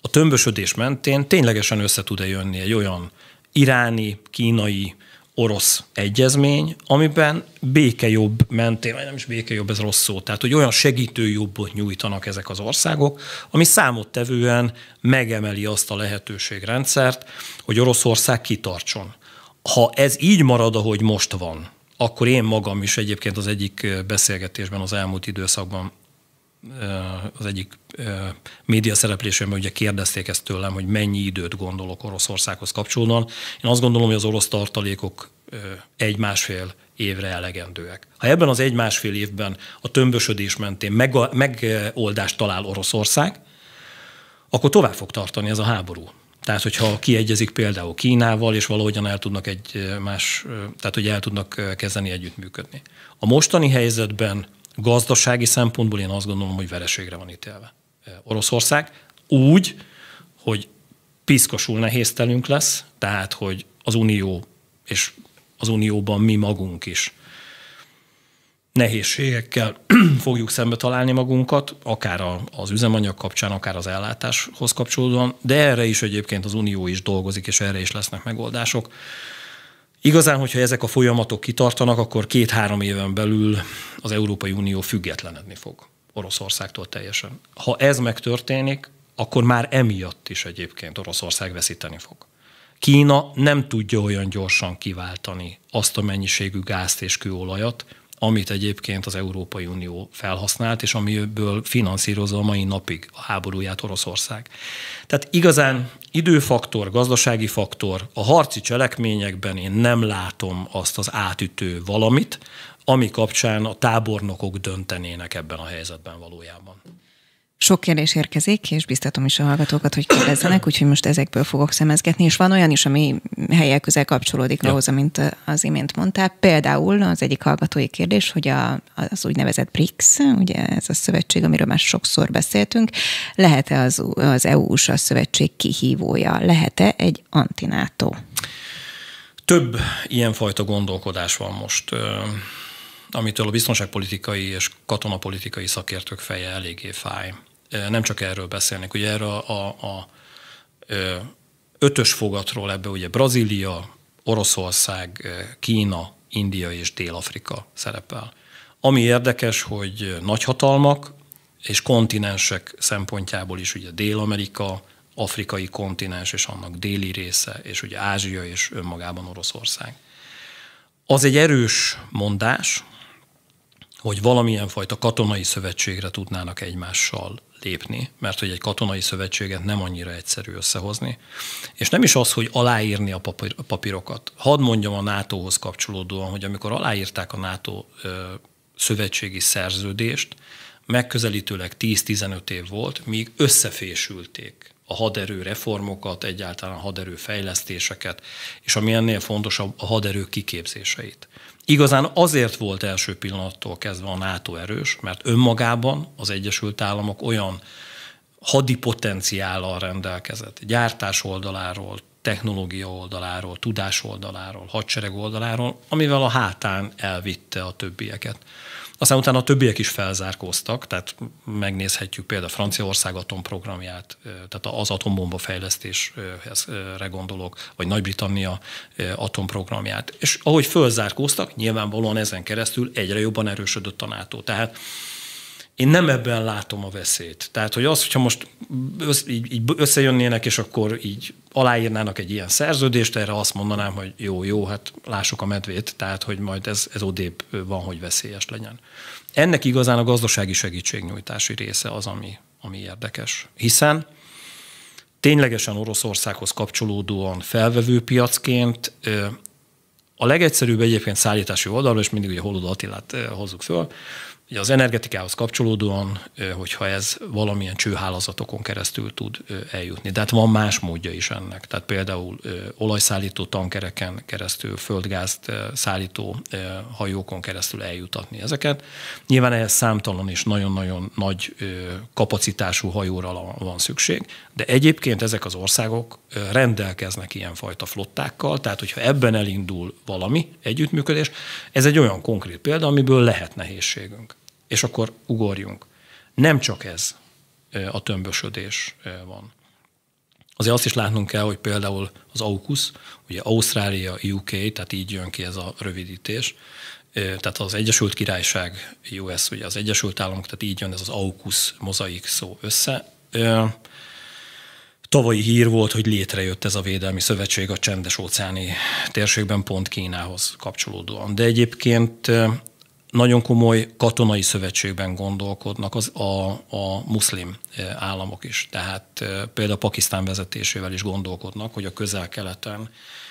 a tömbösödés mentén ténylegesen össze tud-e jönni egy olyan iráni, kínai, orosz egyezmény, amiben békejobb mentén, vagy nem is békejobb, ez rossz szó, tehát hogy olyan jobbot nyújtanak ezek az országok, ami számottevően megemeli azt a lehetőségrendszert, hogy Oroszország kitartson. Ha ez így marad, ahogy most van, akkor én magam is egyébként az egyik beszélgetésben az elmúlt időszakban az egyik média szereplésemben ugye kérdezték ezt tőlem, hogy mennyi időt gondolok Oroszországhoz kapcsolódóan. Én azt gondolom, hogy az orosz tartalékok egy-másfél évre elegendőek. Ha ebben az egy-másfél évben a tömbösödés mentén megoldást talál Oroszország, akkor tovább fog tartani ez a háború. Tehát, hogyha kiegyezik például Kínával, és valahogyan el tudnak egy más, tehát hogy el tudnak kezdeni együttműködni. A mostani helyzetben gazdasági szempontból én azt gondolom, hogy vereségre van ítélve Oroszország. Úgy, hogy piszkosul nehéz telünk lesz, tehát, hogy az Unió és az Unióban mi magunk is nehézségekkel fogjuk szembe találni magunkat, akár az üzemanyag kapcsán, akár az ellátáshoz kapcsolódóan, de erre is egyébként az Unió is dolgozik, és erre is lesznek megoldások. Igazán, hogyha ezek a folyamatok kitartanak, akkor két-három éven belül az Európai Unió függetlenedni fog Oroszországtól teljesen. Ha ez megtörténik, akkor már emiatt is egyébként Oroszország veszíteni fog. Kína nem tudja olyan gyorsan kiváltani azt a mennyiségű gázt és kőolajat, amit egyébként az Európai Unió felhasznált, és amiből finanszírozza a mai napig a háborúját Oroszország. Tehát igazán időfaktor, gazdasági faktor, a harci cselekményekben én nem látom azt az átütő valamit, ami kapcsán a tábornokok döntenének ebben a helyzetben valójában.
Sok kérdés érkezik, és biztatom is a hallgatókat, hogy kérdezzenek, úgyhogy most ezekből fogok szemezgetni, és van olyan is, ami helyek közel kapcsolódik ja. ahhoz, amint az imént mondtál. Például az egyik hallgatói kérdés, hogy a, az úgynevezett BRICS, ugye ez a szövetség, amiről már sokszor beszéltünk, lehet-e az, az eu a szövetség kihívója? Lehet-e egy antinátó?
Több ilyenfajta gondolkodás van most amitől a biztonságpolitikai és katonapolitikai szakértők feje eléggé fáj. Nem csak erről beszélnek, ugye erről a, a, a ötös fogatról ebbe ugye Brazília, Oroszország, Kína, India és Dél-Afrika szerepel. Ami érdekes, hogy nagyhatalmak és kontinensek szempontjából is ugye Dél-Amerika, afrikai kontinens és annak déli része, és ugye Ázsia és önmagában Oroszország. Az egy erős mondás, hogy valamilyen fajta katonai szövetségre tudnának egymással lépni, mert hogy egy katonai szövetséget nem annyira egyszerű összehozni. És nem is az, hogy aláírni a papírokat. Hadd mondjam a NATO-hoz kapcsolódóan, hogy amikor aláírták a NATO szövetségi szerződést, megközelítőleg 10-15 év volt, míg összefésülték a haderő reformokat, egyáltalán a haderő fejlesztéseket, és ami ennél fontosabb, a haderő kiképzéseit. Igazán azért volt első pillanattól kezdve a NATO erős, mert önmagában az Egyesült Államok olyan hadi potenciállal rendelkezett. Gyártás oldaláról, technológia oldaláról, tudás oldaláról, hadsereg oldaláról, amivel a hátán elvitte a többieket. Aztán utána a többiek is felzárkóztak, tehát megnézhetjük például Franciaország atomprogramját, tehát az atombomba fejlesztéshez gondolok, vagy Nagy-Britannia atomprogramját. És ahogy felzárkóztak, nyilvánvalóan ezen keresztül egyre jobban erősödött a NATO. Tehát én nem ebben látom a veszélyt. Tehát, hogy az, hogyha most össz, így, így összejönnének, és akkor így aláírnának egy ilyen szerződést, erre azt mondanám, hogy jó, jó, hát lássuk a medvét, tehát, hogy majd ez, ez odébb van, hogy veszélyes legyen. Ennek igazán a gazdasági segítségnyújtási része az, ami, ami érdekes. Hiszen ténylegesen Oroszországhoz kapcsolódóan felvevő piacként a legegyszerűbb egyébként szállítási oldalról, és mindig ugye Holod Attilát hozzuk föl, Ugye az energetikához kapcsolódóan, hogyha ez valamilyen csőhálazatokon keresztül tud eljutni. De hát van más módja is ennek. Tehát például olajszállító tankereken keresztül, földgázt szállító hajókon keresztül eljutatni ezeket. Nyilván ehhez számtalan és nagyon-nagyon nagy kapacitású hajóra van szükség, de egyébként ezek az országok rendelkeznek ilyenfajta flottákkal, tehát hogyha ebben elindul valami együttműködés, ez egy olyan konkrét példa, amiből lehet nehézségünk és akkor ugorjunk. Nem csak ez a tömbösödés van. Azért azt is látnunk kell, hogy például az AUKUS, ugye Ausztrália, UK, tehát így jön ki ez a rövidítés, tehát az Egyesült Királyság, US, ugye az Egyesült Államok, tehát így jön ez az AUKUS mozaik szó össze. Tavalyi hír volt, hogy létrejött ez a Védelmi Szövetség a csendes óceáni térségben pont Kínához kapcsolódóan. De egyébként nagyon komoly katonai szövetségben gondolkodnak az, a, a muszlim e, államok is. Tehát e, például Pakisztán vezetésével is gondolkodnak, hogy a közel-keleten,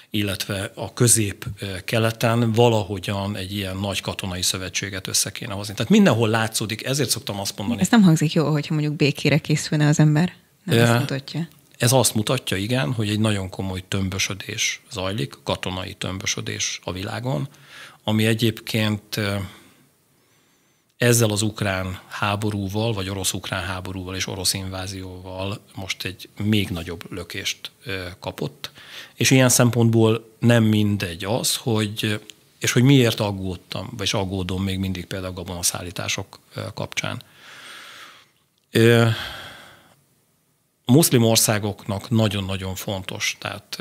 illetve a közép-keleten e, valahogyan egy ilyen nagy katonai szövetséget össze kéne hozni. Tehát mindenhol látszódik, ezért szoktam azt mondani. Ez nem
hangzik jó, hogyha mondjuk békére készülne az ember.
Nem e, azt mutatja. Ez azt mutatja, igen, hogy egy nagyon komoly tömbösödés zajlik, katonai tömbösödés a világon, ami egyébként ezzel az ukrán háborúval, vagy orosz-ukrán háborúval és orosz invázióval most egy még nagyobb lökést kapott. És ilyen szempontból nem mindegy az, hogy és hogy miért aggódtam, vagy aggódom még mindig például a gabonaszállítások kapcsán. Muszlim országoknak nagyon-nagyon fontos, tehát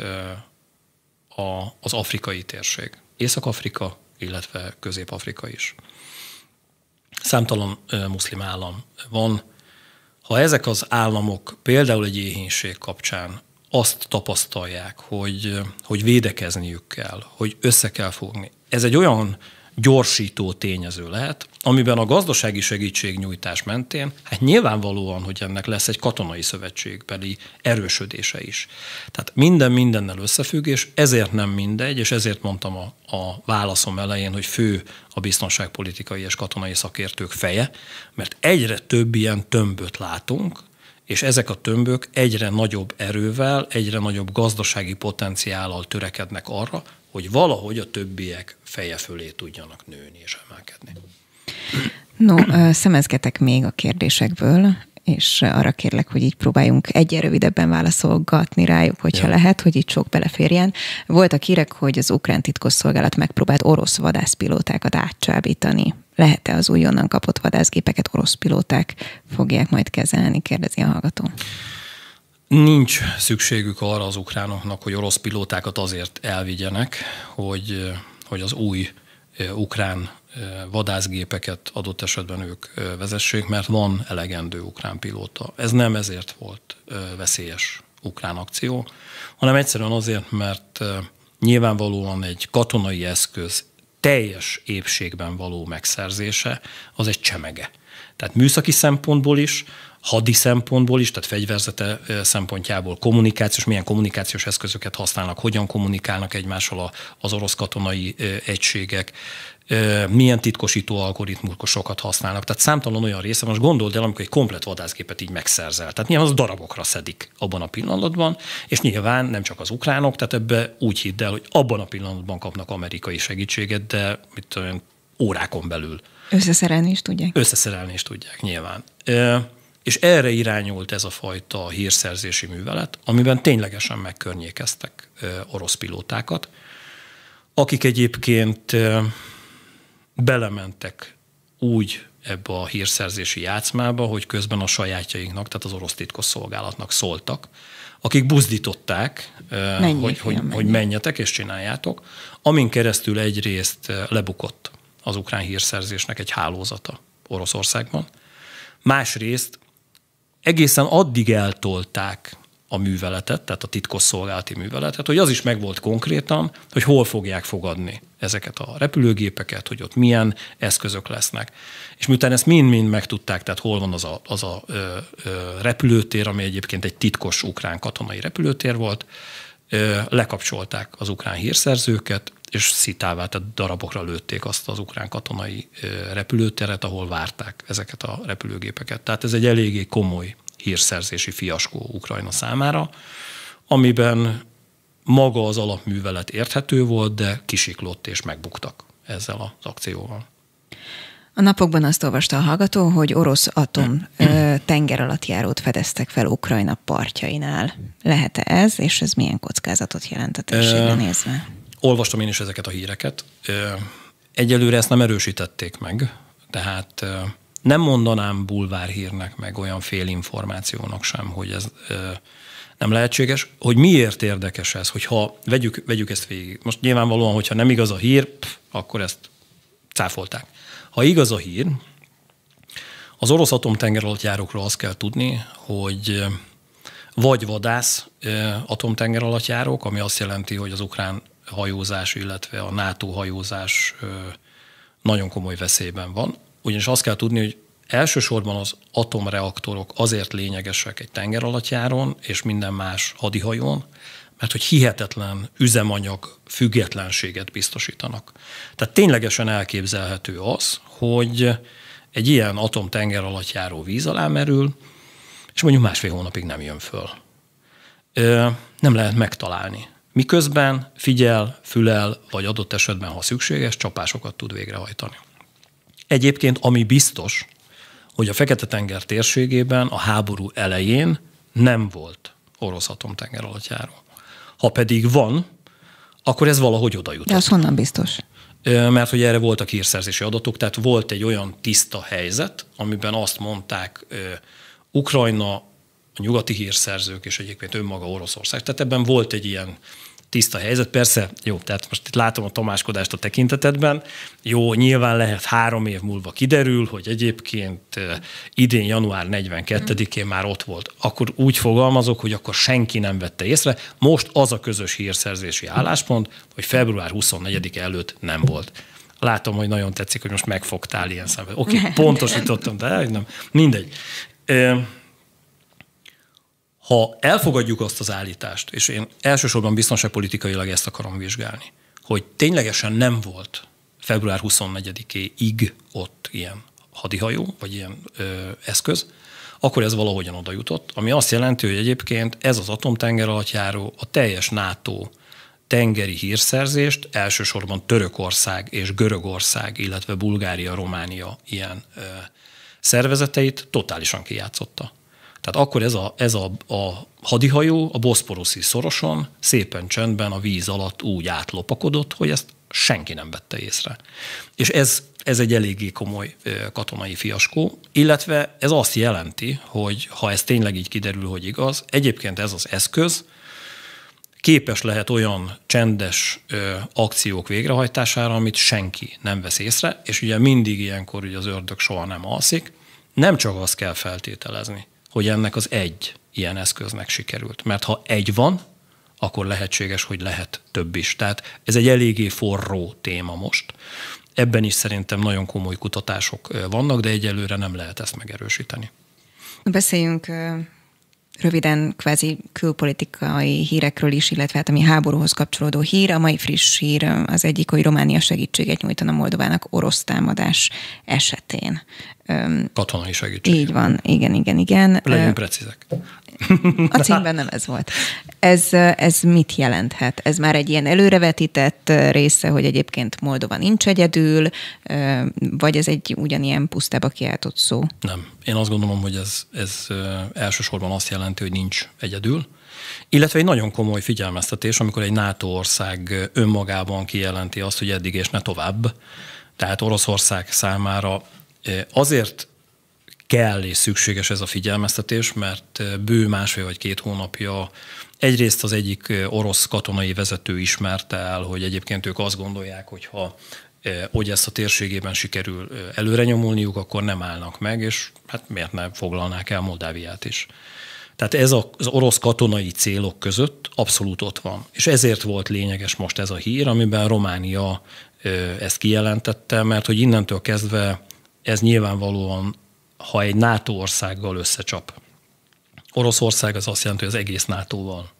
az afrikai térség. Észak-Afrika, illetve Közép-Afrika is. Számtalan muszlim állam van. Ha ezek az államok például egy éhénység kapcsán azt tapasztalják, hogy, hogy védekezniük kell, hogy össze kell fogni. Ez egy olyan gyorsító tényező lehet, amiben a gazdasági segítségnyújtás mentén, hát nyilvánvalóan, hogy ennek lesz egy katonai szövetségbeli erősödése is. Tehát minden mindennel összefüggés, ezért nem mindegy, és ezért mondtam a, a válaszom elején, hogy fő a biztonságpolitikai és katonai szakértők feje, mert egyre több ilyen tömböt látunk, és ezek a tömbök egyre nagyobb erővel, egyre nagyobb gazdasági potenciállal törekednek arra, hogy valahogy a többiek feje fölé tudjanak nőni és emelkedni.
No, szemezgetek még a kérdésekből, és arra kérlek, hogy így próbáljunk egyre rövidebben válaszolgatni rájuk, hogyha ja. lehet, hogy itt sok beleférjen. Voltak hírek, hogy az ukrán titkosszolgálat megpróbált orosz vadászpilótákat átcsábítani. Lehet-e az újonnan kapott vadászgépeket orosz pilóták fogják majd kezelni, kérdezi a hallgató.
Nincs szükségük arra az ukránoknak, hogy orosz pilótákat azért elvigyenek, hogy, hogy az új ukrán vadászgépeket adott esetben ők vezessék, mert van elegendő ukrán pilóta. Ez nem ezért volt veszélyes ukrán akció, hanem egyszerűen azért, mert nyilvánvalóan egy katonai eszköz teljes épségben való megszerzése, az egy csemege. Tehát műszaki szempontból is, hadi szempontból is, tehát fegyverzete szempontjából kommunikációs, milyen kommunikációs eszközöket használnak, hogyan kommunikálnak egymással az orosz katonai egységek, milyen titkosító algoritmusokat használnak. Tehát számtalan olyan része, most gondold el, amikor egy komplet vadászgépet így megszerzel. Tehát nyilván az darabokra szedik abban a pillanatban, és nyilván nem csak az ukránok, tehát ebbe úgy hidd el, hogy abban a pillanatban kapnak amerikai segítséget, de mit tudom, órákon belül.
Összeszerelni is tudják.
Összeszerelni is tudják, nyilván. És erre irányult ez a fajta hírszerzési művelet, amiben ténylegesen megkörnyékeztek orosz pilótákat, akik egyébként belementek úgy ebbe a hírszerzési játszmába, hogy közben a sajátjainknak, tehát az orosz titkosszolgálatnak szóltak, akik buzdították, Menjék, hogy, hogy, hogy menjetek és csináljátok, amin keresztül egyrészt lebukott az ukrán hírszerzésnek egy hálózata Oroszországban, másrészt egészen addig eltolták a műveletet, tehát a titkosszolgálati műveletet, hogy az is megvolt konkrétan, hogy hol fogják fogadni ezeket a repülőgépeket, hogy ott milyen eszközök lesznek. És miután ezt mind-mind megtudták, tehát hol van az a, az a ö, ö, repülőtér, ami egyébként egy titkos ukrán katonai repülőtér volt, ö, lekapcsolták az ukrán hírszerzőket, és szitává, tehát darabokra lőtték azt az ukrán katonai repülőteret, ahol várták ezeket a repülőgépeket. Tehát ez egy eléggé komoly hírszerzési fiaskó Ukrajna számára, amiben maga az alapművelet érthető volt, de kisiklott és megbuktak ezzel az akcióval.
A napokban azt olvasta a hallgató, hogy orosz atom tenger alatt járót fedeztek fel Ukrajna partjainál. Lehet-e ez, és ez milyen kockázatot jelent a térségre nézve?
Olvastam én is ezeket a híreket. Egyelőre ezt nem erősítették meg, tehát nem mondanám bulvárhírnek, meg olyan félinformációnak sem, hogy ez nem lehetséges. Hogy miért érdekes ez, hogyha vegyük, vegyük ezt végig. Most nyilvánvalóan, hogyha nem igaz a hír, pff, akkor ezt cáfolták. Ha igaz a hír, az orosz atomtenger alatt járókról azt kell tudni, hogy vagy vadász atomtenger alatt járók, ami azt jelenti, hogy az ukrán hajózás, illetve a NATO hajózás nagyon komoly veszélyben van. Ugyanis azt kell tudni, hogy elsősorban az atomreaktorok azért lényegesek egy tengeralattjáron és minden más hadihajón, mert hogy hihetetlen üzemanyag függetlenséget biztosítanak. Tehát ténylegesen elképzelhető az, hogy egy ilyen atom tenger alatt járó víz alá merül, és mondjuk másfél hónapig nem jön föl. Ö, nem lehet megtalálni miközben figyel, fülel, vagy adott esetben, ha szükséges, csapásokat tud végrehajtani. Egyébként, ami biztos, hogy a Fekete-tenger térségében a háború elején nem volt orosz atomtenger alattjáró. Ha pedig van, akkor ez valahogy oda jutott. De az honnan biztos? Mert hogy erre voltak hírszerzési adatok, tehát volt egy olyan tiszta helyzet, amiben azt mondták Ukrajna a nyugati hírszerzők és egyébként önmaga Oroszország. Tehát ebben volt egy ilyen tiszta helyzet. Persze, jó, tehát most itt látom a tamáskodást a tekintetedben. Jó, nyilván lehet három év múlva kiderül, hogy egyébként eh, idén január 42-én már ott volt. Akkor úgy fogalmazok, hogy akkor senki nem vette észre. Most az a közös hírszerzési álláspont, hogy február 24 előtt nem volt. Látom, hogy nagyon tetszik, hogy most megfogtál ilyen szemben. Oké, okay, pontosítottam, de nem. Mindegy ha elfogadjuk azt az állítást, és én elsősorban biztonságpolitikailag ezt akarom vizsgálni, hogy ténylegesen nem volt február 24-ig ott ilyen hadihajó, vagy ilyen ö, eszköz, akkor ez valahogyan oda jutott, ami azt jelenti, hogy egyébként ez az atomtenger alattjáró a teljes NATO tengeri hírszerzést, elsősorban Törökország és Görögország, illetve Bulgária, Románia ilyen ö, szervezeteit totálisan kijátszotta. Tehát akkor ez a, ez a, a hadihajó a boszporuszi szoroson szépen csendben a víz alatt úgy átlopakodott, hogy ezt senki nem vette észre. És ez, ez egy eléggé komoly katonai fiaskó, illetve ez azt jelenti, hogy ha ez tényleg így kiderül, hogy igaz, egyébként ez az eszköz képes lehet olyan csendes ö, akciók végrehajtására, amit senki nem vesz észre, és ugye mindig ilyenkor ugye az ördög soha nem alszik, nem csak azt kell feltételezni, hogy ennek az egy ilyen eszköznek sikerült. Mert ha egy van, akkor lehetséges, hogy lehet több is. Tehát ez egy eléggé forró téma most. Ebben is szerintem nagyon komoly kutatások vannak, de egyelőre nem lehet ezt megerősíteni.
Beszéljünk röviden kvázi külpolitikai hírekről is, illetve hát ami háborúhoz kapcsolódó hír. A mai friss hír az egyik, hogy Románia segítséget nyújtana Moldovának orosz támadás esetén.
Katonai segítség.
Így van, igen, igen, igen. Legyünk precízek. A címben nem ez volt. Ez, ez mit jelenthet? Ez már egy ilyen előrevetített része, hogy egyébként Moldova nincs egyedül, vagy ez egy ugyanilyen pusztába kiáltott szó? Nem.
Én azt gondolom, hogy ez, ez elsősorban azt jelenti, hogy nincs egyedül, illetve egy nagyon komoly figyelmeztetés, amikor egy NATO ország önmagában kijelenti azt, hogy eddig és ne tovább. Tehát Oroszország számára Azért kell és szükséges ez a figyelmeztetés, mert bő másfél vagy két hónapja egyrészt az egyik orosz katonai vezető ismerte el, hogy egyébként ők azt gondolják, hogy ha a térségében sikerül előre nyomulniuk, akkor nem állnak meg, és hát miért ne foglalnák el Moldáviát is. Tehát ez az orosz katonai célok között abszolút ott van. És ezért volt lényeges most ez a hír, amiben Románia ezt kijelentette, mert hogy innentől kezdve ez nyilvánvalóan, ha egy NATO országgal összecsap, Oroszország az azt jelenti, hogy az egész NATO-val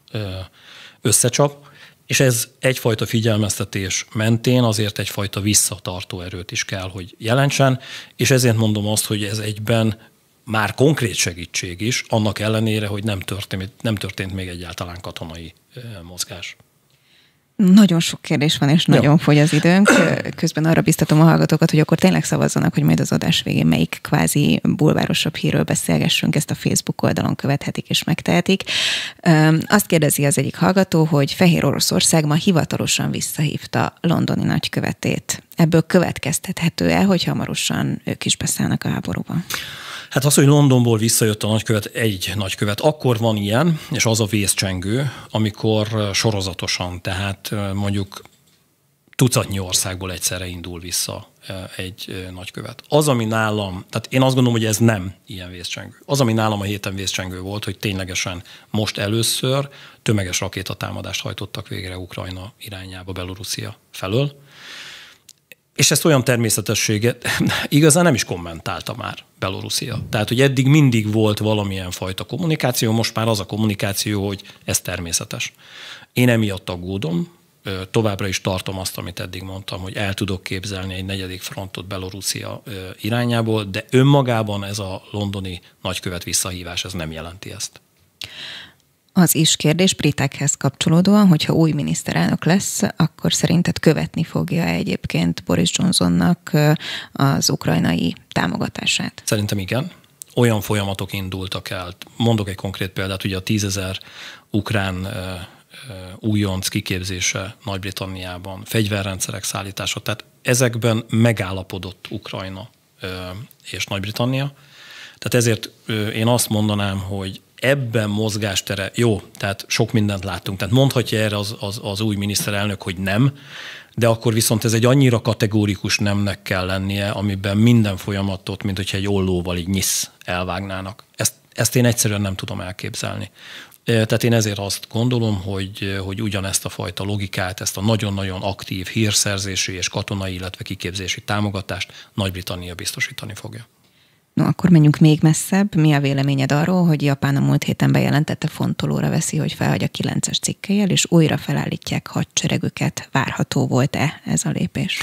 összecsap, és ez egyfajta figyelmeztetés mentén azért egyfajta visszatartó erőt is kell, hogy jelentsen, és ezért mondom azt, hogy ez egyben már konkrét segítség is, annak ellenére, hogy nem történt, nem történt még egyáltalán katonai mozgás.
Nagyon sok kérdés van, és nagyon Jó. fogy az időnk. Közben arra biztatom a hallgatókat, hogy akkor tényleg szavazzanak, hogy majd az adás végén melyik kvázi bulvárosabb hírről beszélgessünk, ezt a Facebook oldalon követhetik és megtehetik. Azt kérdezi az egyik hallgató, hogy Fehér Oroszország ma hivatalosan visszahívta londoni nagykövetét. Ebből következtethető-e, hogy hamarosan ők is beszállnak a háborúban?
Hát az, hogy Londonból visszajött a nagykövet, egy nagykövet. Akkor van ilyen, és az a vészcsengő, amikor sorozatosan, tehát mondjuk tucatnyi országból egyszerre indul vissza egy nagykövet. Az, ami nálam, tehát én azt gondolom, hogy ez nem ilyen vészcsengő. Az, ami nálam a héten vészcsengő volt, hogy ténylegesen most először tömeges rakétatámadást hajtottak végre Ukrajna irányába, Belorusszia felől és ezt olyan természetességet igazán nem is kommentálta már Belorusszia. Tehát, hogy eddig mindig volt valamilyen fajta kommunikáció, most már az a kommunikáció, hogy ez természetes. Én emiatt aggódom, továbbra is tartom azt, amit eddig mondtam, hogy el tudok képzelni egy negyedik frontot Belorusszia irányából, de önmagában ez a londoni nagykövet visszahívás, ez nem jelenti ezt
az is kérdés britekhez kapcsolódóan, hogyha új miniszterelnök lesz, akkor szerinted követni fogja egyébként Boris Johnsonnak az ukrajnai támogatását?
Szerintem igen. Olyan folyamatok indultak el. Mondok egy konkrét példát, ugye a tízezer ukrán újonc kiképzése Nagy-Britanniában, fegyverrendszerek szállítása, tehát ezekben megállapodott Ukrajna és Nagy-Britannia. Tehát ezért én azt mondanám, hogy ebben mozgástere jó, tehát sok mindent láttunk. Tehát mondhatja erre az, az, az új miniszterelnök, hogy nem, de akkor viszont ez egy annyira kategórikus nemnek kell lennie, amiben minden folyamatot, mint hogyha egy ollóval így nyisz elvágnának. Ezt, ezt én egyszerűen nem tudom elképzelni. Tehát én ezért azt gondolom, hogy, hogy ugyanezt a fajta logikát, ezt a nagyon-nagyon aktív hírszerzési és katonai, illetve kiképzési támogatást Nagy-Britannia biztosítani fogja.
No, akkor menjünk még messzebb. Mi a véleményed arról, hogy Japán a múlt héten bejelentette fontolóra veszi, hogy felhagy a 9-es cikkelyel, és újra felállítják hadseregüket? Várható volt-e ez a lépés?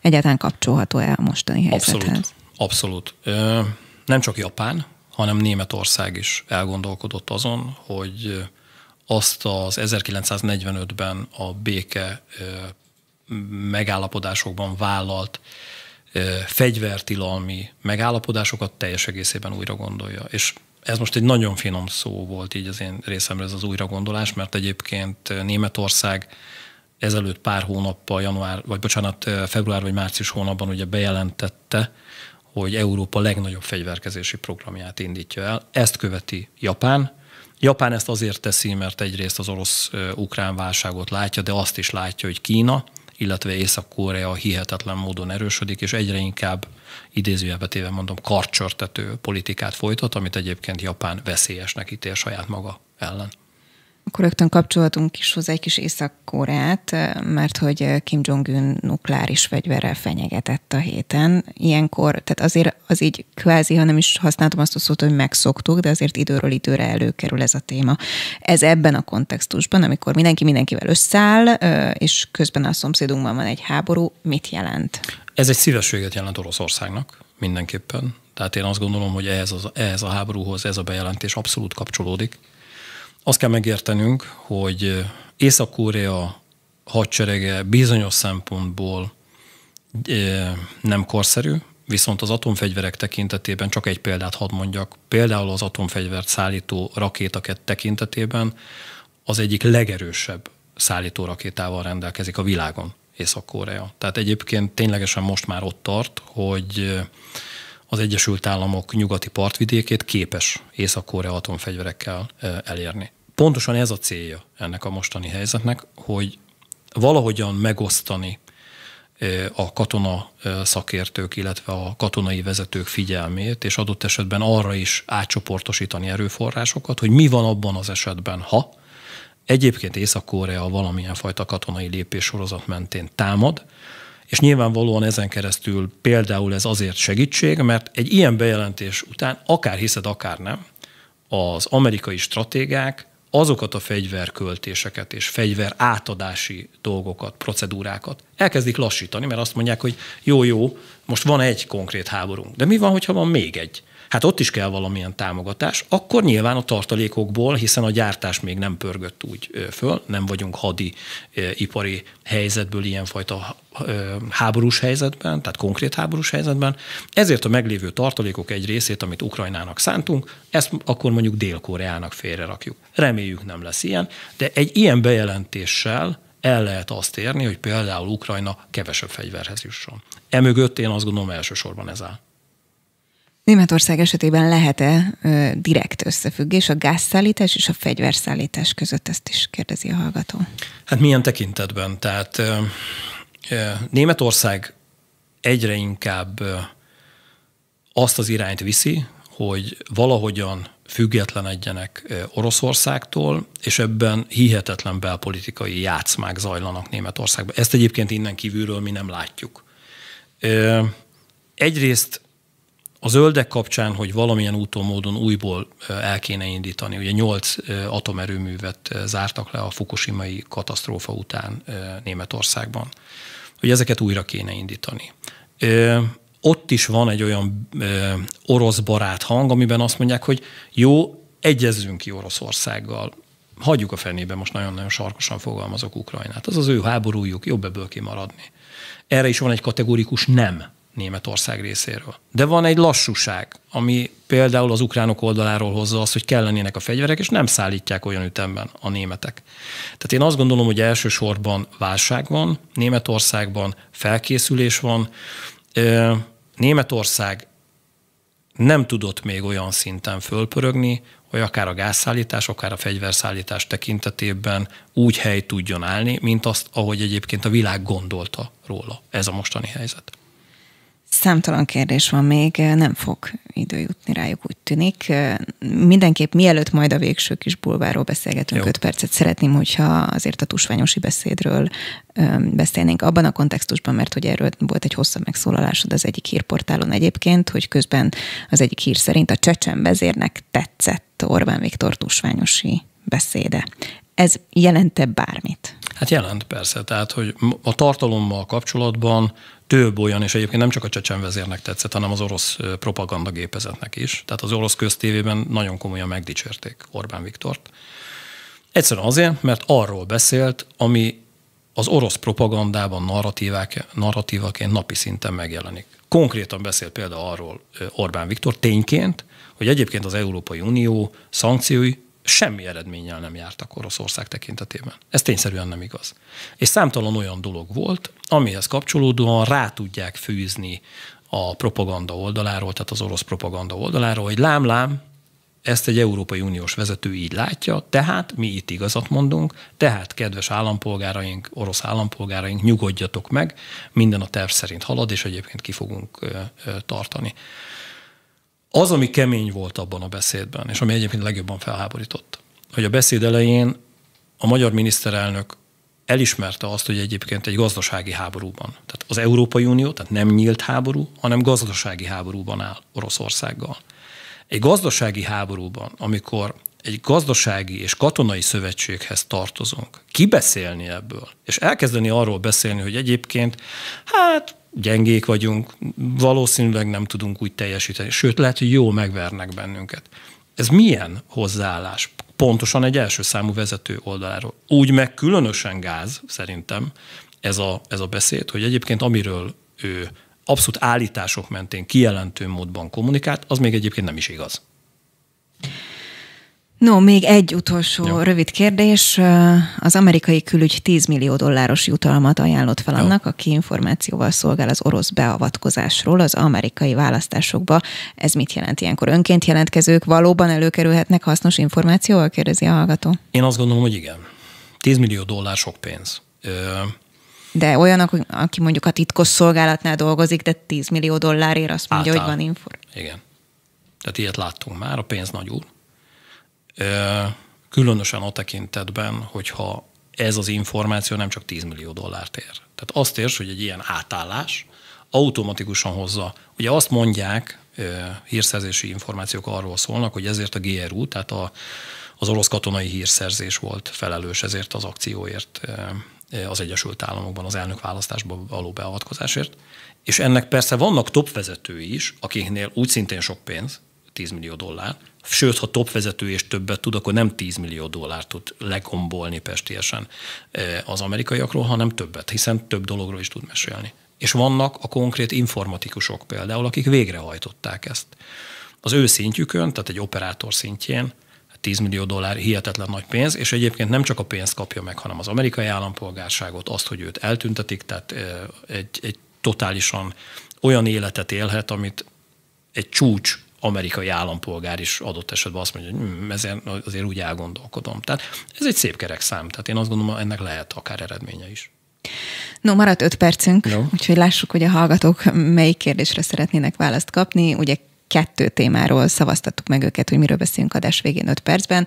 Egyáltalán kapcsolható-e a mostani helyzethez?
Abszolút. Abszolút. Nem csak Japán, hanem Németország is elgondolkodott azon, hogy azt az 1945-ben a béke megállapodásokban vállalt fegyvertilalmi megállapodásokat teljes egészében újra gondolja. És ez most egy nagyon finom szó volt így az én részemre ez az újragondolás, mert egyébként Németország ezelőtt pár hónappal, január, vagy bocsánat, február vagy március hónapban ugye bejelentette, hogy Európa legnagyobb fegyverkezési programját indítja el. Ezt követi Japán. Japán ezt azért teszi, mert egyrészt az orosz-ukrán válságot látja, de azt is látja, hogy Kína – illetve Észak-Korea hihetetlen módon erősödik, és egyre inkább idézőjelbe téve mondom, karcsörtető politikát folytat, amit egyébként Japán veszélyesnek ítél saját maga ellen.
Akkor rögtön kapcsolatunk is hozzá egy kis Észak-Koreát, mert hogy Kim Jong-un nukleáris fegyverrel fenyegetett a héten. Ilyenkor, tehát azért az így kvázi, ha nem is használtam azt a szót, hogy megszoktuk, de azért időről időre előkerül ez a téma. Ez ebben a kontextusban, amikor mindenki mindenkivel összeáll, és közben a szomszédunkban van egy háború, mit
jelent? Ez egy szívességet jelent Oroszországnak mindenképpen. Tehát én azt gondolom, hogy ehhez, az, ehhez a háborúhoz ez a bejelentés abszolút kapcsolódik azt kell megértenünk, hogy Észak-Korea hadserege bizonyos szempontból nem korszerű, viszont az atomfegyverek tekintetében csak egy példát hadd mondjak. Például az atomfegyvert szállító rakétaket tekintetében az egyik legerősebb szállító rakétával rendelkezik a világon Észak-Korea. Tehát egyébként ténylegesen most már ott tart, hogy az Egyesült Államok nyugati partvidékét képes Észak-Korea atomfegyverekkel elérni. Pontosan ez a célja ennek a mostani helyzetnek, hogy valahogyan megosztani a katona szakértők, illetve a katonai vezetők figyelmét, és adott esetben arra is átcsoportosítani erőforrásokat, hogy mi van abban az esetben, ha egyébként Észak-Korea valamilyen fajta katonai lépéssorozat mentén támad, és nyilvánvalóan ezen keresztül például ez azért segítség, mert egy ilyen bejelentés után, akár hiszed, akár nem, az amerikai stratégák azokat a fegyverköltéseket és fegyver átadási dolgokat, procedúrákat elkezdik lassítani, mert azt mondják, hogy jó, jó, most van egy konkrét háború, de mi van, hogyha van még egy? hát ott is kell valamilyen támogatás, akkor nyilván a tartalékokból, hiszen a gyártás még nem pörgött úgy föl, nem vagyunk hadi ipari helyzetből, ilyenfajta háborús helyzetben, tehát konkrét háborús helyzetben. Ezért a meglévő tartalékok egy részét, amit Ukrajnának szántunk, ezt akkor mondjuk Dél-Koreának félre rakjuk. Reméljük nem lesz ilyen, de egy ilyen bejelentéssel el lehet azt érni, hogy például Ukrajna kevesebb fegyverhez jusson. Emögött én azt gondolom elsősorban ez áll.
Németország esetében lehet-e ö, direkt összefüggés a gázszállítás és a fegyverszállítás között? Ezt is kérdezi a hallgató.
Hát milyen tekintetben? Tehát ö, ö, Németország egyre inkább ö, azt az irányt viszi, hogy valahogyan függetlenedjenek Oroszországtól, és ebben hihetetlen belpolitikai játszmák zajlanak Németországban. Ezt egyébként innen kívülről mi nem látjuk. Egyrészt a zöldek kapcsán, hogy valamilyen úton, módon újból el kéne indítani. Ugye nyolc atomerőművet zártak le a fukushimai katasztrófa után Németországban. Hogy ezeket újra kéne indítani. Ott is van egy olyan orosz barát hang, amiben azt mondják, hogy jó, egyezzünk ki Oroszországgal, hagyjuk a fenébe, most nagyon-nagyon sarkosan fogalmazok Ukrajnát. Az az ő háborújuk, jobb ebből kimaradni. Erre is van egy kategórikus nem Németország részéről. De van egy lassúság, ami például az ukránok oldaláról hozza azt, hogy kellenének a fegyverek, és nem szállítják olyan ütemben a németek. Tehát én azt gondolom, hogy elsősorban válság van Németországban, felkészülés van. Németország nem tudott még olyan szinten fölpörögni, hogy akár a gázszállítás, akár a fegyverszállítás tekintetében úgy hely tudjon állni, mint azt, ahogy egyébként a világ gondolta róla. Ez a mostani helyzet.
Számtalan kérdés van még, nem fog idő jutni rájuk, úgy tűnik. Mindenképp mielőtt majd a végső kis bulváról beszélgetünk Jó. öt percet, szeretném, hogyha azért a tusványosi beszédről beszélnénk abban a kontextusban, mert hogy erről volt egy hosszabb megszólalásod az egyik hírportálon egyébként, hogy közben az egyik hír szerint a csecsen vezérnek tetszett Orbán Viktor tusványosi beszéde. Ez jelente bármit?
Hát jelent persze, tehát hogy a tartalommal kapcsolatban több olyan, és egyébként nem csak a csecsen vezérnek tetszett, hanem az orosz propaganda gépezetnek is. Tehát az orosz köztévében nagyon komolyan megdicsérték Orbán Viktort. Egyszerűen azért, mert arról beszélt, ami az orosz propagandában narratívák, narratívaként napi szinten megjelenik. Konkrétan beszélt például arról Orbán Viktor tényként, hogy egyébként az Európai Unió szankciói semmi eredménnyel nem jártak Oroszország tekintetében. Ez tényszerűen nem igaz. És számtalan olyan dolog volt, amihez kapcsolódóan rá tudják fűzni a propaganda oldaláról, tehát az orosz propaganda oldaláról, hogy lám-lám, ezt egy Európai Uniós vezető így látja, tehát mi itt igazat mondunk, tehát kedves állampolgáraink, orosz állampolgáraink, nyugodjatok meg, minden a terv szerint halad, és egyébként ki fogunk tartani. Az, ami kemény volt abban a beszédben, és ami egyébként legjobban felháborított, hogy a beszéd elején a magyar miniszterelnök elismerte azt, hogy egyébként egy gazdasági háborúban, tehát az Európai Unió, tehát nem nyílt háború, hanem gazdasági háborúban áll Oroszországgal. Egy gazdasági háborúban, amikor egy gazdasági és katonai szövetséghez tartozunk, kibeszélni ebből, és elkezdeni arról beszélni, hogy egyébként, hát gyengék vagyunk, valószínűleg nem tudunk úgy teljesíteni, sőt lehet, hogy jól megvernek bennünket. Ez milyen hozzáállás? Pontosan egy első számú vezető oldaláról. Úgy meg különösen gáz, szerintem, ez a, ez a beszéd, hogy egyébként amiről ő abszolút állítások mentén kijelentő módban kommunikált, az még egyébként nem is igaz.
No, még egy utolsó Jó. rövid kérdés. Az amerikai külügy 10 millió dolláros jutalmat ajánlott fel annak, Jó. aki információval szolgál az orosz beavatkozásról az amerikai választásokba. Ez mit jelent ilyenkor? Önként jelentkezők valóban előkerülhetnek hasznos információval? Kérdezi a hallgató.
Én azt gondolom, hogy igen. 10 millió dollár sok pénz. Ö-
de olyan, aki mondjuk a titkos szolgálatnál dolgozik, de 10 millió dollárért azt mondja, Általán. hogy van
információ? Igen. Tehát ilyet láttunk már, a pénz nagy úr. Különösen a tekintetben, hogyha ez az információ nem csak 10 millió dollárt ér. Tehát azt érts, hogy egy ilyen átállás automatikusan hozza. Ugye azt mondják, hírszerzési információk arról szólnak, hogy ezért a GRU, tehát a, az orosz katonai hírszerzés volt felelős ezért az akcióért az Egyesült Államokban az elnök választásban való beavatkozásért. És ennek persze vannak top vezetői is, akiknél úgy szintén sok pénz, 10 millió dollár. Sőt, ha top vezető és többet tud, akkor nem 10 millió dollárt tud legombolni pestiesen e, az amerikaiakról, hanem többet, hiszen több dologról is tud mesélni. És vannak a konkrét informatikusok például, akik végrehajtották ezt. Az ő szintjükön, tehát egy operátor szintjén 10 millió dollár hihetetlen nagy pénz, és egyébként nem csak a pénzt kapja meg, hanem az amerikai állampolgárságot, azt, hogy őt eltüntetik, tehát e, egy, egy totálisan olyan életet élhet, amit egy csúcs amerikai állampolgár is adott esetben azt mondja, hogy hmm, ezért azért úgy elgondolkodom. Tehát ez egy szép kerek szám, tehát én azt gondolom, ennek lehet akár eredménye is.
No, maradt öt percünk, no. úgyhogy lássuk, hogy a hallgatók melyik kérdésre szeretnének választ kapni. Ugye kettő témáról szavaztattuk meg őket, hogy miről beszélünk adás végén 5 percben.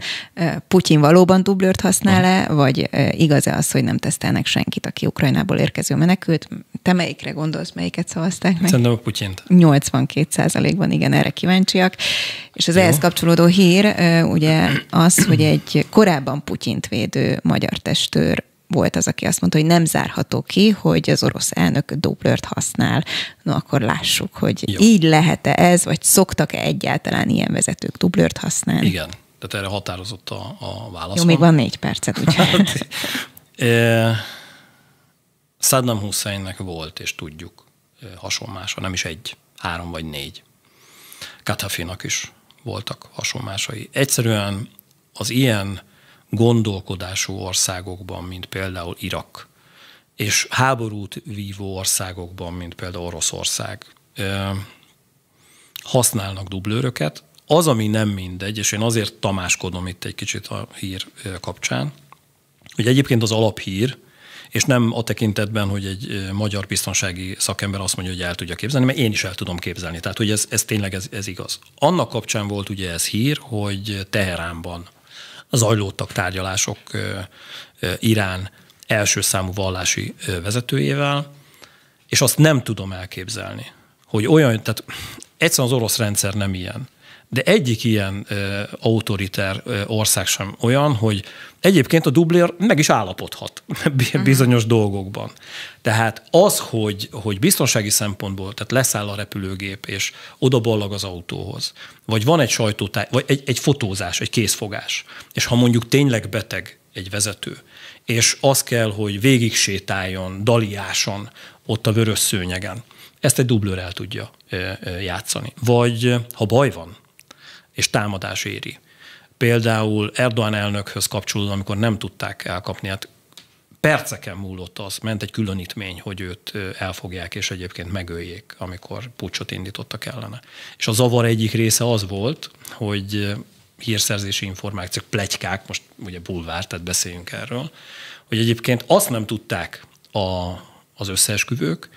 Putyin valóban dublőrt használ-e, vagy igaz-e az, hogy nem tesztelnek senkit, aki Ukrajnából érkező menekült? Te melyikre gondolsz, melyiket szavazták meg? Szerintem a Putyint. 82 százalékban, igen, erre kíváncsiak. És az Jó. ehhez kapcsolódó hír ugye az, hogy egy korábban Putyint védő magyar testőr volt az, aki azt mondta, hogy nem zárható ki, hogy az orosz elnök doplört használ. No, akkor lássuk, hogy Jó. így lehet-e ez, vagy szoktak-e egyáltalán ilyen vezetők doplört használni? Igen,
tehát erre határozott a, a válasz. Jó, még van négy percet, ugye? Hát, Saddam Husseinnek volt, és tudjuk, hasonlása, nem is egy, három vagy négy. Katafinak is voltak hasonlásai. Egyszerűen az ilyen gondolkodású országokban, mint például Irak, és háborút vívó országokban, mint például Oroszország használnak dublőröket. Az, ami nem mindegy, és én azért tamáskodom itt egy kicsit a hír kapcsán, hogy egyébként az alaphír, és nem a tekintetben, hogy egy magyar biztonsági szakember azt mondja, hogy el tudja képzelni, mert én is el tudom képzelni. Tehát, hogy ez, ez tényleg ez, ez igaz. Annak kapcsán volt ugye ez hír, hogy Teheránban zajlódtak tárgyalások Irán első számú vallási vezetőjével, és azt nem tudom elképzelni, hogy olyan, tehát egyszerűen az orosz rendszer nem ilyen. De egyik ilyen ö, autoritár ö, ország sem olyan, hogy egyébként a dublér meg is állapodhat mhm. bizonyos uh-huh. dolgokban. Tehát az, hogy, hogy biztonsági szempontból, tehát leszáll a repülőgép, és oda ballag az autóhoz, vagy van egy sajtótáj, vagy egy, egy fotózás, egy készfogás, és ha mondjuk tényleg beteg egy vezető, és az kell, hogy végig sétáljon, daliáson ott a vörös szőnyegen, ezt egy dublőr el tudja játszani. Vagy ha baj van, és támadás éri. Például Erdogan elnökhöz kapcsolódóan, amikor nem tudták elkapni, hát perceken múlott az, ment egy különítmény, hogy őt elfogják és egyébként megöljék, amikor pucsot indítottak ellene. És a zavar egyik része az volt, hogy hírszerzési információk, plegykák, most ugye bulvár, tehát beszéljünk erről, hogy egyébként azt nem tudták a, az összeesküvők,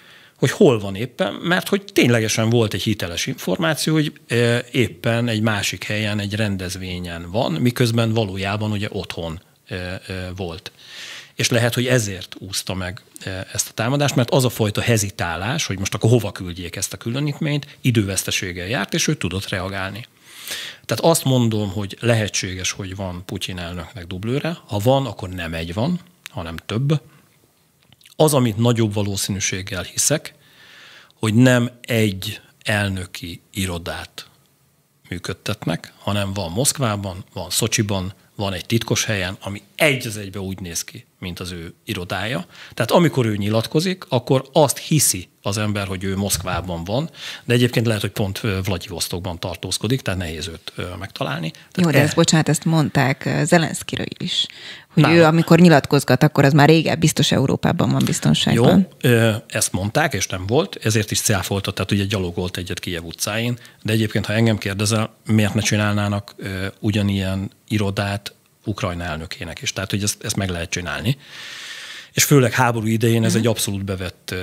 hogy hol van éppen, mert hogy ténylegesen volt egy hiteles információ, hogy e, éppen egy másik helyen, egy rendezvényen van, miközben valójában ugye otthon e, e, volt. És lehet, hogy ezért úszta meg ezt a támadást, mert az a fajta hezitálás, hogy most akkor hova küldjék ezt a különítményt, időveszteséggel járt, és ő tudott reagálni. Tehát azt mondom, hogy lehetséges, hogy van Putyin elnöknek dublőre. Ha van, akkor nem egy van, hanem több. Az, amit nagyobb valószínűséggel hiszek, hogy nem egy elnöki irodát működtetnek, hanem van Moszkvában, van Szocsiban, van egy titkos helyen, ami egy az egybe úgy néz ki, mint az ő irodája. Tehát amikor ő nyilatkozik, akkor azt hiszi, az ember, hogy ő Moszkvában van, de egyébként lehet, hogy pont Vladivostokban tartózkodik, tehát nehéz őt megtalálni. Tehát Jó, de e...
bocsánat, ezt mondták Zelenszkiről is, hogy Nálam. ő amikor nyilatkozgat, akkor az már régebb biztos Európában van biztonságban.
Jó, ezt mondták, és nem volt, ezért is cáfolta, tehát ugye gyalogolt egyet Kijev utcáin, de egyébként, ha engem kérdezel, miért ne csinálnának ugyanilyen irodát Ukrajna elnökének is. Tehát, hogy ezt, ezt meg lehet csinálni és főleg háború idején ez mhm. egy abszolút bevett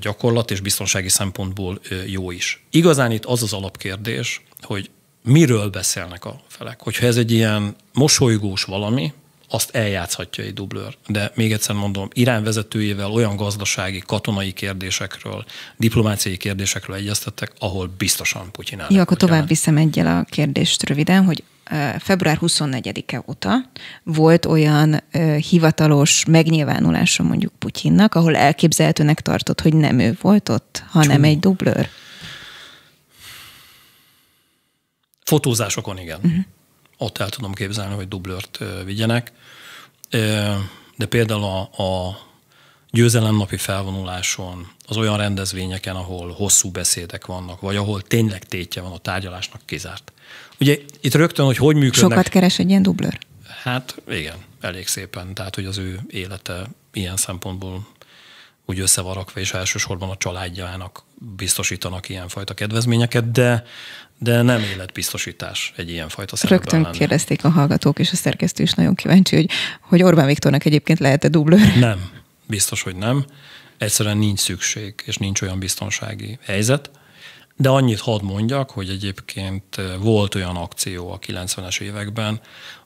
gyakorlat, és biztonsági szempontból jó is. Igazán itt az az alapkérdés, hogy miről beszélnek a felek. Hogyha ez egy ilyen mosolygós valami, azt eljátszhatja egy dublőr. De még egyszer mondom, Irán vezetőjével olyan gazdasági, katonai kérdésekről, diplomáciai kérdésekről egyeztettek, ahol biztosan Putyin áll. Jó, akkor
tovább viszem egyel a kérdést röviden, hogy február 24-e óta volt olyan hivatalos megnyilvánulása mondjuk Putyinnak, ahol elképzelhetőnek tartott, hogy nem ő volt ott, hanem Csú. egy dublőr.
Fotózásokon igen. Uh-huh. Ott el tudom képzelni, hogy dublört vigyenek. De például a, a győzelemnapi felvonuláson, az olyan rendezvényeken, ahol hosszú beszédek vannak, vagy ahol tényleg tétje van a tárgyalásnak kizárt. Ugye itt rögtön, hogy hogy működnek... Sokat
keres egy ilyen dublőr?
Hát igen, elég szépen. Tehát, hogy az ő élete ilyen szempontból úgy összevarakva, és elsősorban a családjának biztosítanak ilyenfajta kedvezményeket, de, de nem életbiztosítás egy ilyenfajta szerepben Rögtön lenne.
kérdezték a hallgatók, és a szerkesztő is nagyon kíváncsi, hogy, hogy Orbán Viktornak egyébként lehet-e dublőr?
Nem, biztos, hogy nem. Egyszerűen nincs szükség, és nincs olyan biztonsági helyzet. De annyit hadd mondjak, hogy egyébként eh, volt olyan akció a 90-es években,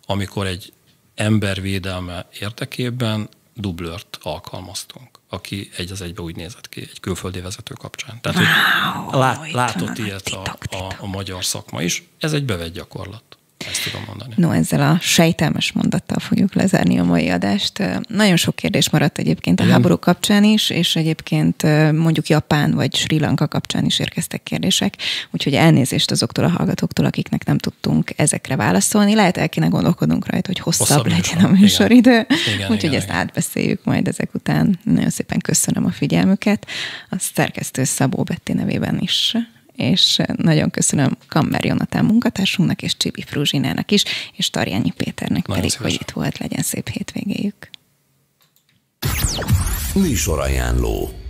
amikor egy embervédelme érdekében dublört alkalmaztunk, aki egy az egybe úgy nézett ki egy külföldi vezető kapcsán. Tehát, wow, lát, látott ilyet a, a, a magyar szakma is, ez egy bevett gyakorlat. Ezt tudom mondani. No, ezzel
a sejtelmes mondattal fogjuk lezárni a mai adást. Nagyon sok kérdés maradt egyébként a Igen. háború kapcsán is, és egyébként mondjuk Japán vagy Sri Lanka kapcsán is érkeztek kérdések, úgyhogy elnézést azoktól a hallgatóktól, akiknek nem tudtunk ezekre válaszolni. Lehet el kéne gondolkodunk rajta, hogy hosszabb, hosszabb legyen műsor. a műsoridő, úgyhogy ezt átbeszéljük majd ezek után. Nagyon szépen köszönöm a figyelmüket. A szerkesztő Szabó Betti nevében is és nagyon köszönöm Kammer Jonatán munkatársunknak, és Csibi Fruzsinának is, és Tarjányi Péternek nagyon pedig, szívesen. hogy itt volt, legyen szép hétvégéjük.
Műsorajánló